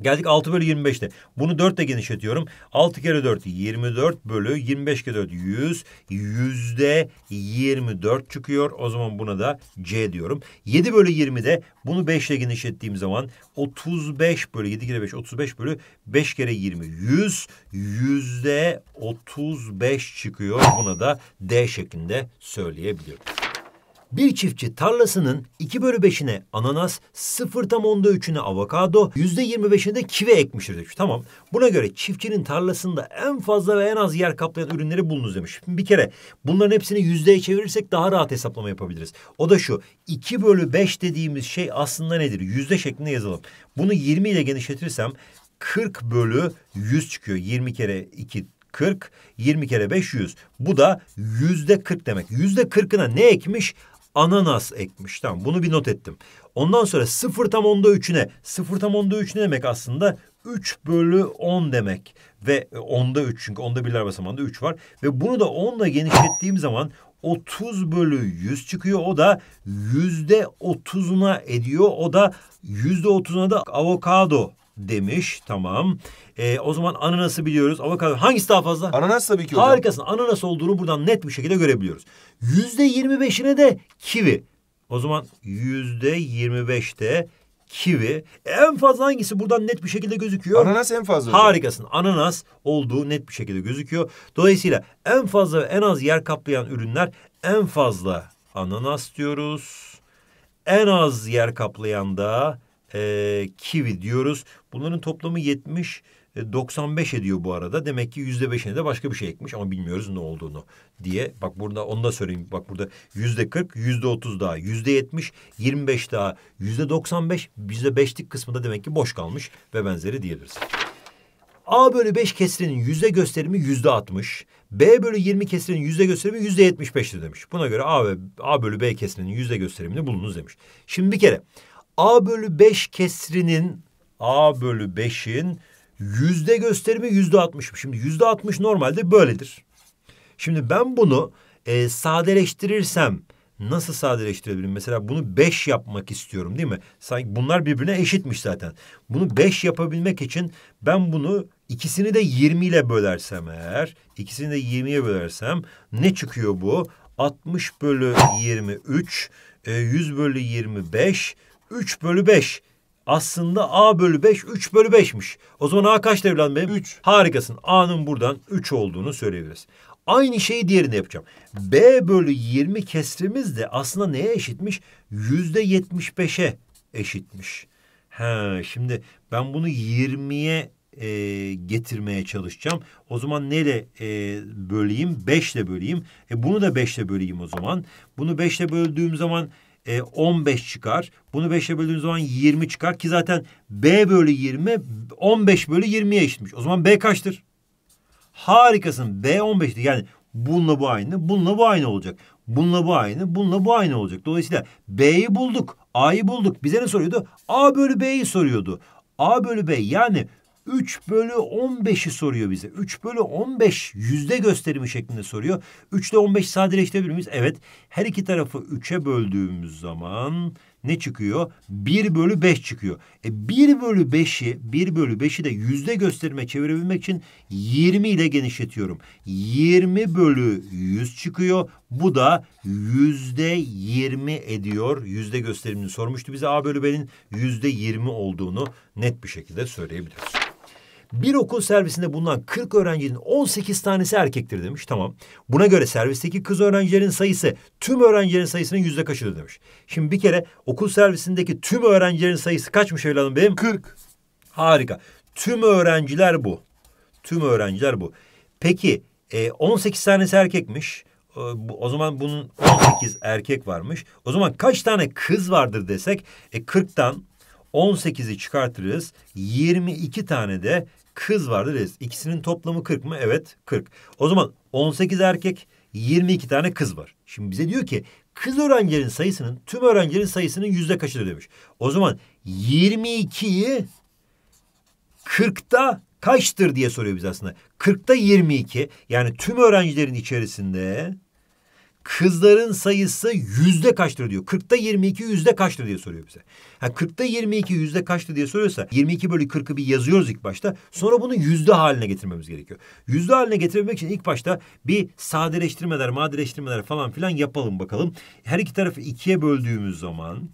Geldik 6 bölü 25'te. Bunu 4 ile genişletiyorum. 6 kere 4 24 bölü 25 kere 4 100. Yüzde 24 çıkıyor. O zaman buna da C diyorum. 7 bölü 20'de bunu 5 ile genişlettiğim zaman 35 bölü 7 kere 5 35 bölü 5 kere 20 100. Yüzde 35 çıkıyor. Buna da D şeklinde söyleyebiliyorum. Bir çiftçi tarlasının 2 bölü 5'ine ananas, 0 tam onda 3'üne avokado, %25'ine de kivi ekmiştir demiş. Tamam. Buna göre çiftçinin tarlasında en fazla ve en az yer kaplayan ürünleri bulunuz demiş. bir kere bunların hepsini yüzdeye çevirirsek daha rahat hesaplama yapabiliriz. O da şu. 2 bölü 5 dediğimiz şey aslında nedir? Yüzde şeklinde yazalım. Bunu 20 ile genişletirsem 40 bölü 100 çıkıyor. 20 kere 2 40, 20 kere 5 100. Bu da yüzde 40 demek. Yüzde 40'ına ne ekmiş? ananas ekmiş. Tamam bunu bir not ettim. Ondan sonra sıfır tam onda üçüne. sıfır tam onda üç ne demek aslında üç bölü on demek. Ve e, onda üç çünkü onda birler basamağında üç var. Ve bunu da onla genişlettiğim zaman 30 bölü 100 çıkıyor. O da yüzde otuzuna ediyor. O da yüzde otuzuna da avokado demiş. Tamam. E, o zaman ananası biliyoruz. Avokado hangisi daha fazla? Ananas tabii ki hocam. Harikasın. Ananas olduğunu buradan net bir şekilde görebiliyoruz. Yüzde yirmi beşine de kivi. O zaman yüzde yirmi beşte kivi. En fazla hangisi buradan net bir şekilde gözüküyor? Ananas en fazla. Hocam. Harikasın. Ananas olduğu net bir şekilde gözüküyor. Dolayısıyla en fazla ve en az yer kaplayan ürünler en fazla ananas diyoruz. En az yer kaplayan da e, kivi diyoruz. Bunların toplamı 70 95 e, ediyor bu arada. Demek ki yüzde beşine de başka bir şey ekmiş ama bilmiyoruz ne olduğunu diye. Bak burada onu da söyleyeyim. Bak burada yüzde 40, yüzde 30 daha, yüzde 70, 25 daha, yüzde 95, yüzde beşlik kısmında demek ki boş kalmış ve benzeri diyebiliriz. A bölü 5 kesirinin yüzde gösterimi yüzde 60. B bölü 20 kesirinin yüzde gösterimi yüzde 75'tir demiş. Buna göre A, ve, A bölü B kesirinin yüzde gösterimini bulunuz demiş. Şimdi bir kere A bölü 5 kesirinin A bölü 5'in yüzde gösterimi yüzde 60. Şimdi yüzde 60 normalde böyledir. Şimdi ben bunu e, sadeleştirirsem nasıl sadeleştirebilirim? Mesela bunu beş yapmak istiyorum değil mi? Sanki bunlar birbirine eşitmiş zaten. Bunu beş yapabilmek için ben bunu ikisini de yirmi ile bölersem eğer, ikisini de yirmiye bölersem ne çıkıyor bu? 60 bölü 23, 100 e, bölü 25, 3 bölü 5. Aslında A bölü 5 3 bölü 5'miş. O zaman A kaç evladım benim? 3. Harikasın. A'nın buradan 3 olduğunu söyleyebiliriz. Aynı şeyi diğerini yapacağım. B bölü 20 kesrimiz de aslında neye eşitmiş? Yüzde %75'e eşitmiş. Ha, şimdi ben bunu 20'ye e, getirmeye çalışacağım. O zaman neyle e, böleyim? 5 ile böleyim. E, bunu da 5 ile böleyim o zaman. Bunu 5 ile böldüğüm zaman e, 15 çıkar. Bunu 5'e böldüğünüz zaman 20 çıkar ki zaten B bölü 20 15 bölü 20'ye eşitmiş. O zaman B kaçtır? Harikasın. B 15'ti. Yani bununla bu aynı, bununla bu aynı olacak. Bununla bu aynı, bununla bu aynı olacak. Dolayısıyla B'yi bulduk, A'yı bulduk. Bize ne soruyordu? A bölü B'yi soruyordu. A bölü B yani 3 bölü 15'i soruyor bize. 3 bölü 15 yüzde gösterimi şeklinde soruyor. 3 ile 15 sadeleştirebilir miyiz? Evet. Her iki tarafı 3'e böldüğümüz zaman ne çıkıyor? 1 bölü 5 çıkıyor. E 1 bölü 5'i 1 bölü 5'i de yüzde gösterime çevirebilmek için 20 ile genişletiyorum. 20 bölü 100 çıkıyor. Bu da yüzde 20 ediyor. Yüzde gösterimini sormuştu bize A bölü B'nin yüzde 20 olduğunu net bir şekilde söyleyebiliriz. Bir okul servisinde bulunan 40 öğrencinin 18 tanesi erkektir demiş. Tamam. Buna göre servisteki kız öğrencilerin sayısı tüm öğrencilerin sayısının yüzde kaçıdır demiş. Şimdi bir kere okul servisindeki tüm öğrencilerin sayısı kaçmış evladım benim? 40. Harika. Tüm öğrenciler bu. Tüm öğrenciler bu. Peki e, 18 tanesi erkekmiş. E, o zaman bunun 18 erkek varmış. O zaman kaç tane kız vardır desek e, 40'tan 18'i çıkartırız. 22 tane de kız vardı deriz. İkisinin toplamı 40 mı? Evet 40. O zaman 18 erkek 22 tane kız var. Şimdi bize diyor ki kız öğrencilerin sayısının tüm öğrencilerin sayısının yüzde kaçıdır demiş. O zaman 22'yi 40'ta kaçtır diye soruyor biz aslında. 40'ta 22 yani tüm öğrencilerin içerisinde kızların sayısı yüzde kaçtır diyor. 40'ta 22 yüzde kaçtır diye soruyor bize. Ha, 40'ta 22 yüzde kaçtır diye soruyorsa 22 bölü 40'ı bir yazıyoruz ilk başta. Sonra bunu yüzde haline getirmemiz gerekiyor. Yüzde haline getirmek için ilk başta bir sadeleştirmeler, madeleştirmeler falan filan yapalım bakalım. Her iki tarafı ikiye böldüğümüz zaman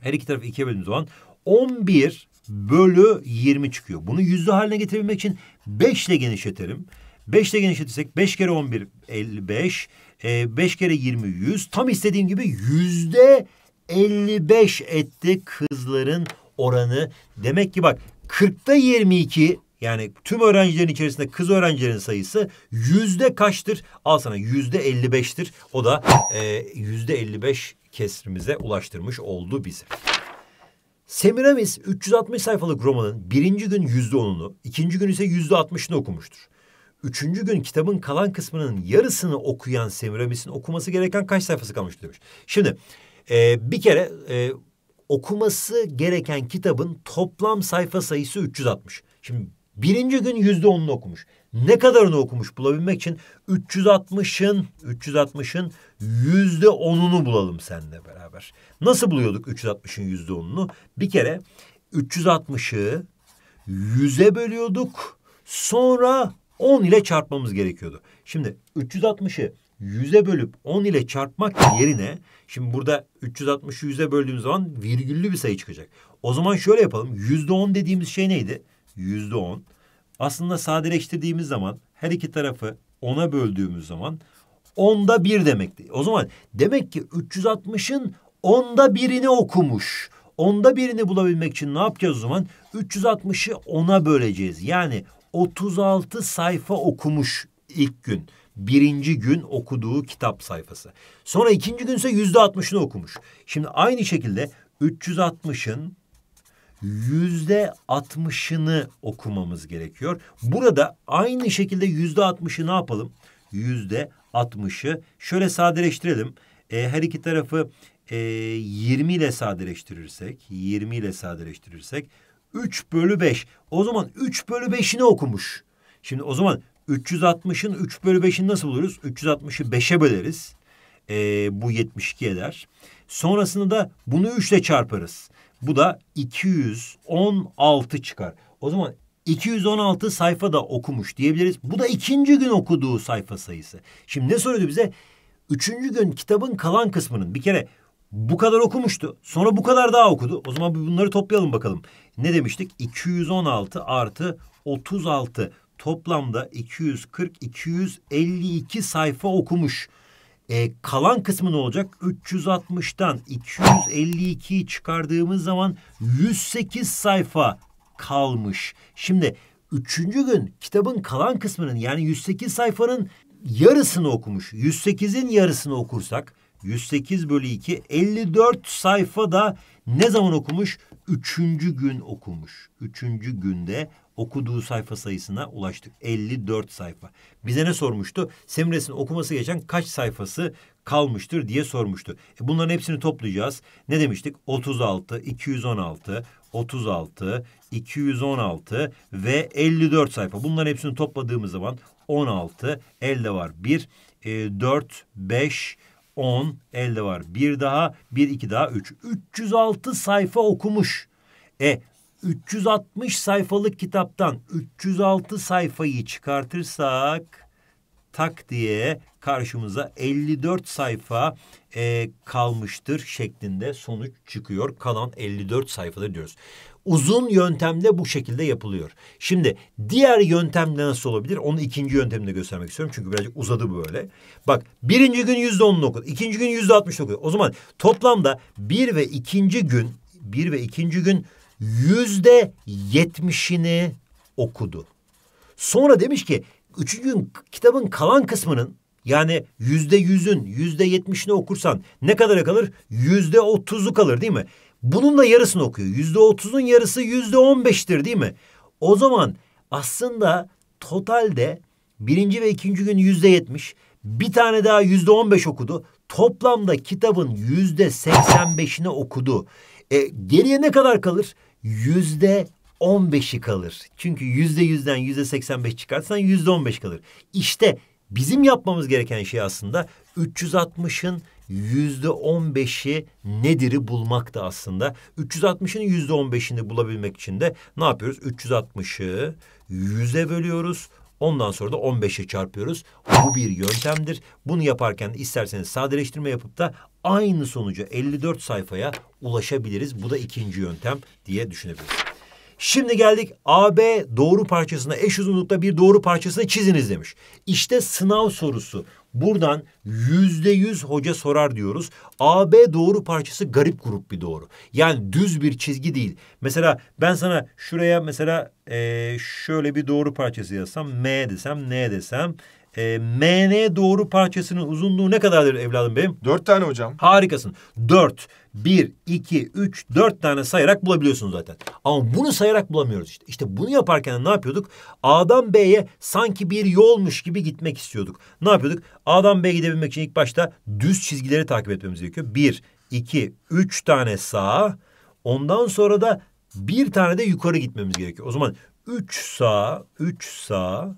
her iki tarafı ikiye böldüğümüz zaman 11 bölü 20 çıkıyor. Bunu yüzde haline getirebilmek için 5 ile genişletelim. 5 ile genişletirsek 5 kere 11 55. 5 kere 20 100. Tam istediğim gibi yüzde 55 etti kızların oranı. Demek ki bak 40'ta 22 yani tüm öğrencilerin içerisinde kız öğrencilerin sayısı yüzde kaçtır? Al sana yüzde 55'tir. O da e, yüzde 55 kesrimize ulaştırmış oldu bizi. Semiramis 360 sayfalık romanın birinci gün yüzde onunu, ikinci gün ise yüzde altmışını okumuştur. Üçüncü gün kitabın kalan kısmının yarısını okuyan Semiramis'in okuması gereken kaç sayfası kalmış demiş. Şimdi e, bir kere e, okuması gereken kitabın toplam sayfa sayısı 360. Şimdi birinci gün yüzde onunu okumuş. Ne kadarını okumuş bulabilmek için 360'ın 360'ın yüzde onunu bulalım seninle beraber. Nasıl buluyorduk 360'ın yüzde onunu? Bir kere 360'ı yüze bölüyorduk. Sonra 10 ile çarpmamız gerekiyordu. Şimdi 360'ı 100'e bölüp 10 ile çarpmak yerine şimdi burada 360'ı 100'e böldüğümüz zaman virgüllü bir sayı çıkacak. O zaman şöyle yapalım. %10 dediğimiz şey neydi? %10. Aslında sadeleştirdiğimiz zaman her iki tarafı 10'a böldüğümüz zaman onda bir demekti. O zaman demek ki 360'ın onda birini okumuş. Onda birini bulabilmek için ne yapacağız o zaman? 360'ı ona böleceğiz. Yani 36 sayfa okumuş ilk gün. Birinci gün okuduğu kitap sayfası. Sonra ikinci günse yüzde altmışını okumuş. Şimdi aynı şekilde 360'ın yüzde altmışını okumamız gerekiyor. Burada aynı şekilde yüzde altmışı ne yapalım? Yüzde altmışı şöyle sadeleştirelim. E, her iki tarafı e, 20 ile sadeleştirirsek, 20 ile sadeleştirirsek 3 bölü 5. O zaman 3 bölü 5'ini okumuş. Şimdi o zaman 360'ın 3 bölü 5'ini nasıl buluruz? 360'ı 5'e böleriz. Ee, bu 72 eder. Sonrasında da bunu 3 ile çarparız. Bu da 216 çıkar. O zaman 216 sayfa da okumuş diyebiliriz. Bu da ikinci gün okuduğu sayfa sayısı. Şimdi ne soruyordu bize? Üçüncü gün kitabın kalan kısmının bir kere bu kadar okumuştu. Sonra bu kadar daha okudu. O zaman bunları toplayalım bakalım. Ne demiştik? 216 artı 36 toplamda 240 252 sayfa okumuş. E, kalan kısmı ne olacak? 360'tan 252'yi çıkardığımız zaman 108 sayfa kalmış. Şimdi üçüncü gün kitabın kalan kısmının yani 108 sayfanın yarısını okumuş. 108'in yarısını okursak 108 bölü 2 54 sayfa da ne zaman okumuş? Üçüncü gün okumuş. Üçüncü günde okuduğu sayfa sayısına ulaştık. 54 sayfa. Bize ne sormuştu? Semres'in okuması geçen kaç sayfası kalmıştır diye sormuştu. E bunların hepsini toplayacağız. Ne demiştik? 36, 216, 36, 216 ve 54 sayfa. Bunların hepsini topladığımız zaman 16, elde var 1, e, 4, 5, 10 elde var. Bir daha, bir iki daha, üç. 306 sayfa okumuş. E 360 sayfalık kitaptan 306 sayfayı çıkartırsak tak diye karşımıza 54 sayfa e, kalmıştır şeklinde sonuç çıkıyor. Kalan 54 sayfada diyoruz. Uzun yöntemde bu şekilde yapılıyor. Şimdi diğer yöntemde nasıl olabilir? Onu ikinci yöntemde göstermek istiyorum. Çünkü birazcık uzadı böyle. Bak birinci gün yüzde on dokuz. ikinci gün yüzde altmış dokuz. O zaman toplamda bir ve ikinci gün bir ve ikinci gün yüzde yetmişini okudu. Sonra demiş ki üçüncü gün kitabın kalan kısmının yani yüzde yüzün yüzde yetmişini okursan ne kadara kalır? Yüzde otuzu kalır değil mi? Bunun da yarısını okuyor. Yüzde otuzun yarısı yüzde on beştir değil mi? O zaman aslında totalde birinci ve ikinci gün yüzde yetmiş. Bir tane daha yüzde on beş okudu. Toplamda kitabın yüzde seksen beşini okudu. E, geriye ne kadar kalır? Yüzde on beşi kalır. Çünkü yüzde yüzden yüzde seksen beş çıkarsan yüzde on beş kalır. İşte bizim yapmamız gereken şey aslında 360'ın yüzde on beşi nedir'i bulmakta aslında. 360'ın yüzde on beşini bulabilmek için de ne yapıyoruz? 360'ı yüze bölüyoruz. Ondan sonra da 15'e çarpıyoruz. Bu bir yöntemdir. Bunu yaparken isterseniz sadeleştirme yapıp da aynı sonuca 54 sayfaya ulaşabiliriz. Bu da ikinci yöntem diye düşünebiliriz. Şimdi geldik AB doğru parçasına eş uzunlukta bir doğru parçasını çiziniz demiş. İşte sınav sorusu. Buradan yüzde yüz hoca sorar diyoruz. AB doğru parçası garip grup bir doğru. Yani düz bir çizgi değil. Mesela ben sana şuraya mesela e, şöyle bir doğru parçası yazsam. M desem, N desem. E, MN doğru parçasının uzunluğu ne kadardır evladım benim? Dört tane hocam. Harikasın. Dört. Bir, iki, üç, dört tane sayarak bulabiliyorsunuz zaten. Ama bunu sayarak bulamıyoruz işte. İşte bunu yaparken ne yapıyorduk? A'dan B'ye sanki bir yolmuş gibi gitmek istiyorduk. Ne yapıyorduk? A'dan B'ye gidebilmek için ilk başta düz çizgileri takip etmemiz gerekiyor. Bir, iki, üç tane sağa. Ondan sonra da bir tane de yukarı gitmemiz gerekiyor. O zaman üç sağa, üç sağa,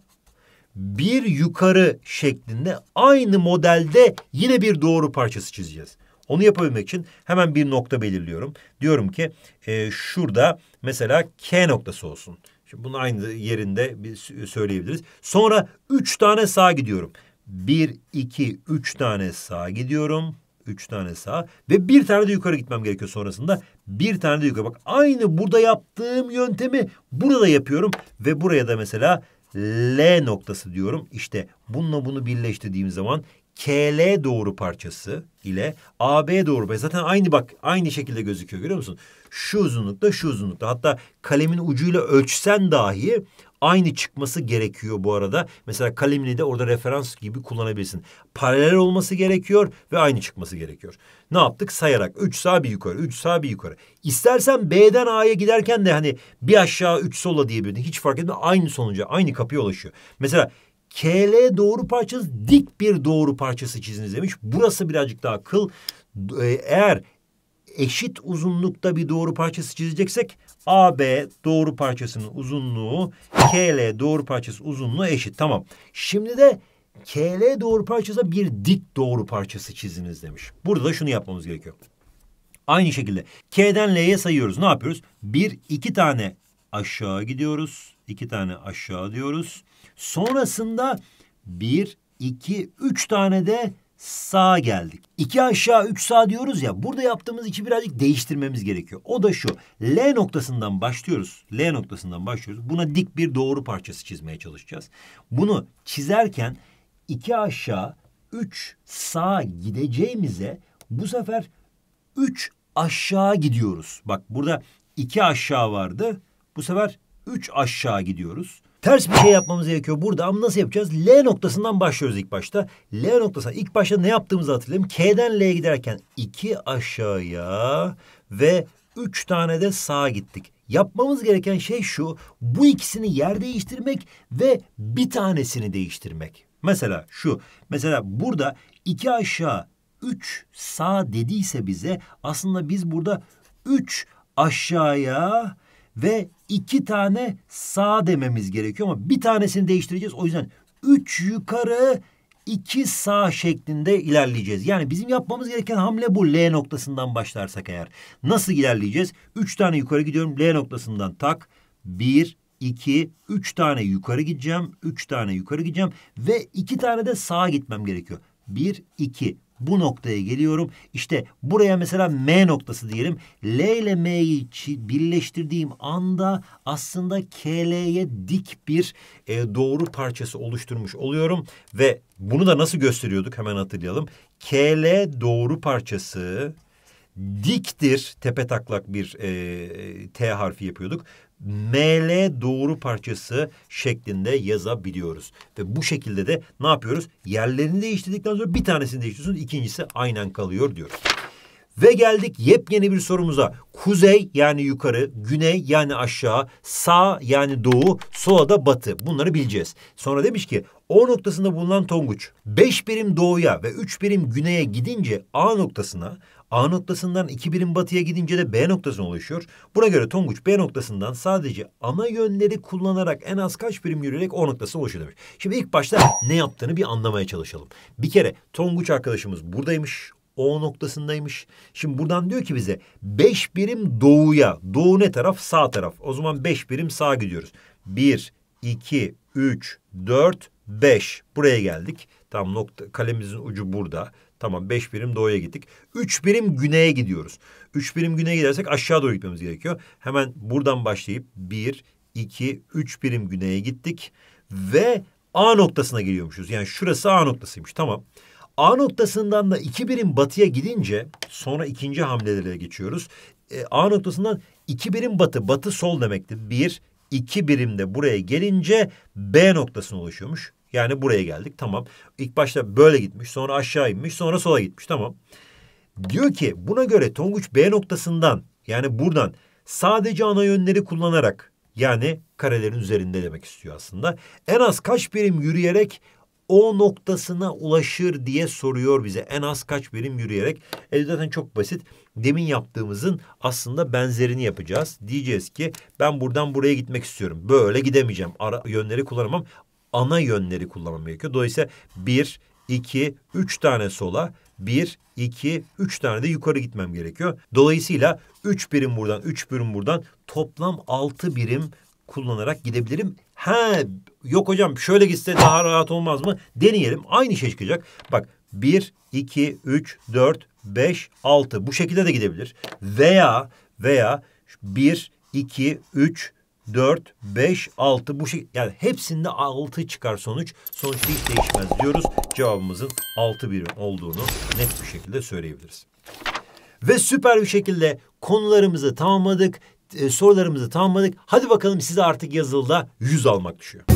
bir yukarı şeklinde aynı modelde yine bir doğru parçası çizeceğiz. Onu yapabilmek için hemen bir nokta belirliyorum. Diyorum ki e, şurada mesela K noktası olsun. Şimdi bunu aynı yerinde bir söyleyebiliriz. Sonra üç tane sağa gidiyorum. Bir, iki, üç tane sağa gidiyorum. Üç tane sağa ve bir tane de yukarı gitmem gerekiyor sonrasında. Bir tane de yukarı. Bak aynı burada yaptığım yöntemi burada yapıyorum. Ve buraya da mesela L noktası diyorum. İşte bununla bunu birleştirdiğim zaman KL doğru parçası ile AB doğru parçası. Zaten aynı bak aynı şekilde gözüküyor görüyor musun? Şu uzunlukta şu uzunlukta hatta kalemin ucuyla ölçsen dahi aynı çıkması gerekiyor bu arada. Mesela kalemini de orada referans gibi kullanabilirsin. Paralel olması gerekiyor ve aynı çıkması gerekiyor. Ne yaptık? Sayarak 3 sağ bir yukarı, 3 sağ bir yukarı. İstersen B'den A'ya giderken de hani bir aşağı üç sola diyebilirdin. Hiç fark etme Aynı sonuca, aynı kapıya ulaşıyor. Mesela KL doğru parçası dik bir doğru parçası çiziniz demiş. Burası birazcık daha kıl. E, eğer eşit uzunlukta bir doğru parçası çizeceksek AB doğru parçasının uzunluğu KL doğru parçası uzunluğu eşit. Tamam. Şimdi de KL doğru parçası bir dik doğru parçası çiziniz demiş. Burada da şunu yapmamız gerekiyor. Aynı şekilde K'den L'ye sayıyoruz. Ne yapıyoruz? Bir, iki tane aşağı gidiyoruz. iki tane aşağı diyoruz. Sonrasında bir, iki, üç tane de sağa geldik. İki aşağı üç sağ diyoruz ya burada yaptığımız iki birazcık değiştirmemiz gerekiyor. O da şu L noktasından başlıyoruz. L noktasından başlıyoruz. Buna dik bir doğru parçası çizmeye çalışacağız. Bunu çizerken iki aşağı üç sağ gideceğimize bu sefer üç aşağı gidiyoruz. Bak burada iki aşağı vardı. Bu sefer üç aşağı gidiyoruz. Ters bir şey yapmamız gerekiyor burada ama nasıl yapacağız? L noktasından başlıyoruz ilk başta. L noktası ilk başta ne yaptığımızı hatırlayalım. K'den L'ye giderken iki aşağıya ve üç tane de sağa gittik. Yapmamız gereken şey şu. Bu ikisini yer değiştirmek ve bir tanesini değiştirmek. Mesela şu. Mesela burada iki aşağı üç sağ dediyse bize aslında biz burada üç aşağıya ve iki tane sağ dememiz gerekiyor ama bir tanesini değiştireceğiz. O yüzden üç yukarı iki sağ şeklinde ilerleyeceğiz. Yani bizim yapmamız gereken hamle bu L noktasından başlarsak eğer. Nasıl ilerleyeceğiz? Üç tane yukarı gidiyorum L noktasından tak. Bir, iki, üç tane yukarı gideceğim. Üç tane yukarı gideceğim. Ve iki tane de sağa gitmem gerekiyor. Bir, iki bu noktaya geliyorum. İşte buraya mesela M noktası diyelim. L ile M'yi birleştirdiğim anda aslında KL'ye dik bir e, doğru parçası oluşturmuş oluyorum. Ve bunu da nasıl gösteriyorduk hemen hatırlayalım. KL doğru parçası diktir tepe taklak bir e, T harfi yapıyorduk. ML doğru parçası şeklinde yazabiliyoruz. Ve bu şekilde de ne yapıyoruz? Yerlerini değiştirdikten sonra bir tanesini değiştiriyorsunuz. ikincisi aynen kalıyor diyoruz. Ve geldik yepyeni bir sorumuza. Kuzey yani yukarı, güney yani aşağı, sağ yani doğu, sola da batı. Bunları bileceğiz. Sonra demiş ki O noktasında bulunan Tonguç 5 birim doğuya ve 3 birim güneye gidince A noktasına A noktasından iki birim batıya gidince de B noktası oluşuyor. Buna göre Tonguç B noktasından sadece ana yönleri kullanarak en az kaç birim yürüyerek O noktasına ulaşıyor demiş. Şimdi ilk başta ne yaptığını bir anlamaya çalışalım. Bir kere Tonguç arkadaşımız buradaymış. O noktasındaymış. Şimdi buradan diyor ki bize 5 birim doğuya. Doğu ne taraf? Sağ taraf. O zaman 5 birim sağ gidiyoruz. 1, 2, 3, 4, 5. Buraya geldik. Tam nokta kalemimizin ucu burada. Tamam beş birim doğuya gittik. Üç birim güneye gidiyoruz. Üç birim güneye gidersek aşağı doğru gitmemiz gerekiyor. Hemen buradan başlayıp bir, iki, üç birim güneye gittik. Ve A noktasına geliyormuşuz. Yani şurası A noktasıymış. Tamam. A noktasından da iki birim batıya gidince sonra ikinci hamlelere geçiyoruz. E, A noktasından iki birim batı, batı sol demekti. Bir, iki birimde buraya gelince B noktasına ulaşıyormuş. Yani buraya geldik tamam. İlk başta böyle gitmiş sonra aşağı inmiş sonra sola gitmiş tamam. Diyor ki buna göre Tonguç B noktasından yani buradan sadece ana yönleri kullanarak yani karelerin üzerinde demek istiyor aslında. En az kaç birim yürüyerek o noktasına ulaşır diye soruyor bize. En az kaç birim yürüyerek. E zaten çok basit. Demin yaptığımızın aslında benzerini yapacağız. Diyeceğiz ki ben buradan buraya gitmek istiyorum. Böyle gidemeyeceğim. Ara, yönleri kullanamam ana yönleri kullanmam gerekiyor. Dolayısıyla bir, iki, üç tane sola, bir, iki, üç tane de yukarı gitmem gerekiyor. Dolayısıyla üç birim buradan, üç birim buradan toplam altı birim kullanarak gidebilirim. Ha yok hocam şöyle gitse daha rahat olmaz mı? Deneyelim. Aynı şey çıkacak. Bak 1, 2, 3, 4, 5, 6 bu şekilde de gidebilir. Veya veya 1, 2, 3, 4, 5, 6 bu şekilde yani hepsinde 6 çıkar sonuç. sonuç hiç değişmez diyoruz. Cevabımızın 6 bir olduğunu net bir şekilde söyleyebiliriz. Ve süper bir şekilde konularımızı tamamladık. E, sorularımızı tamamladık. Hadi bakalım size artık yazılıda 100 almak düşüyor.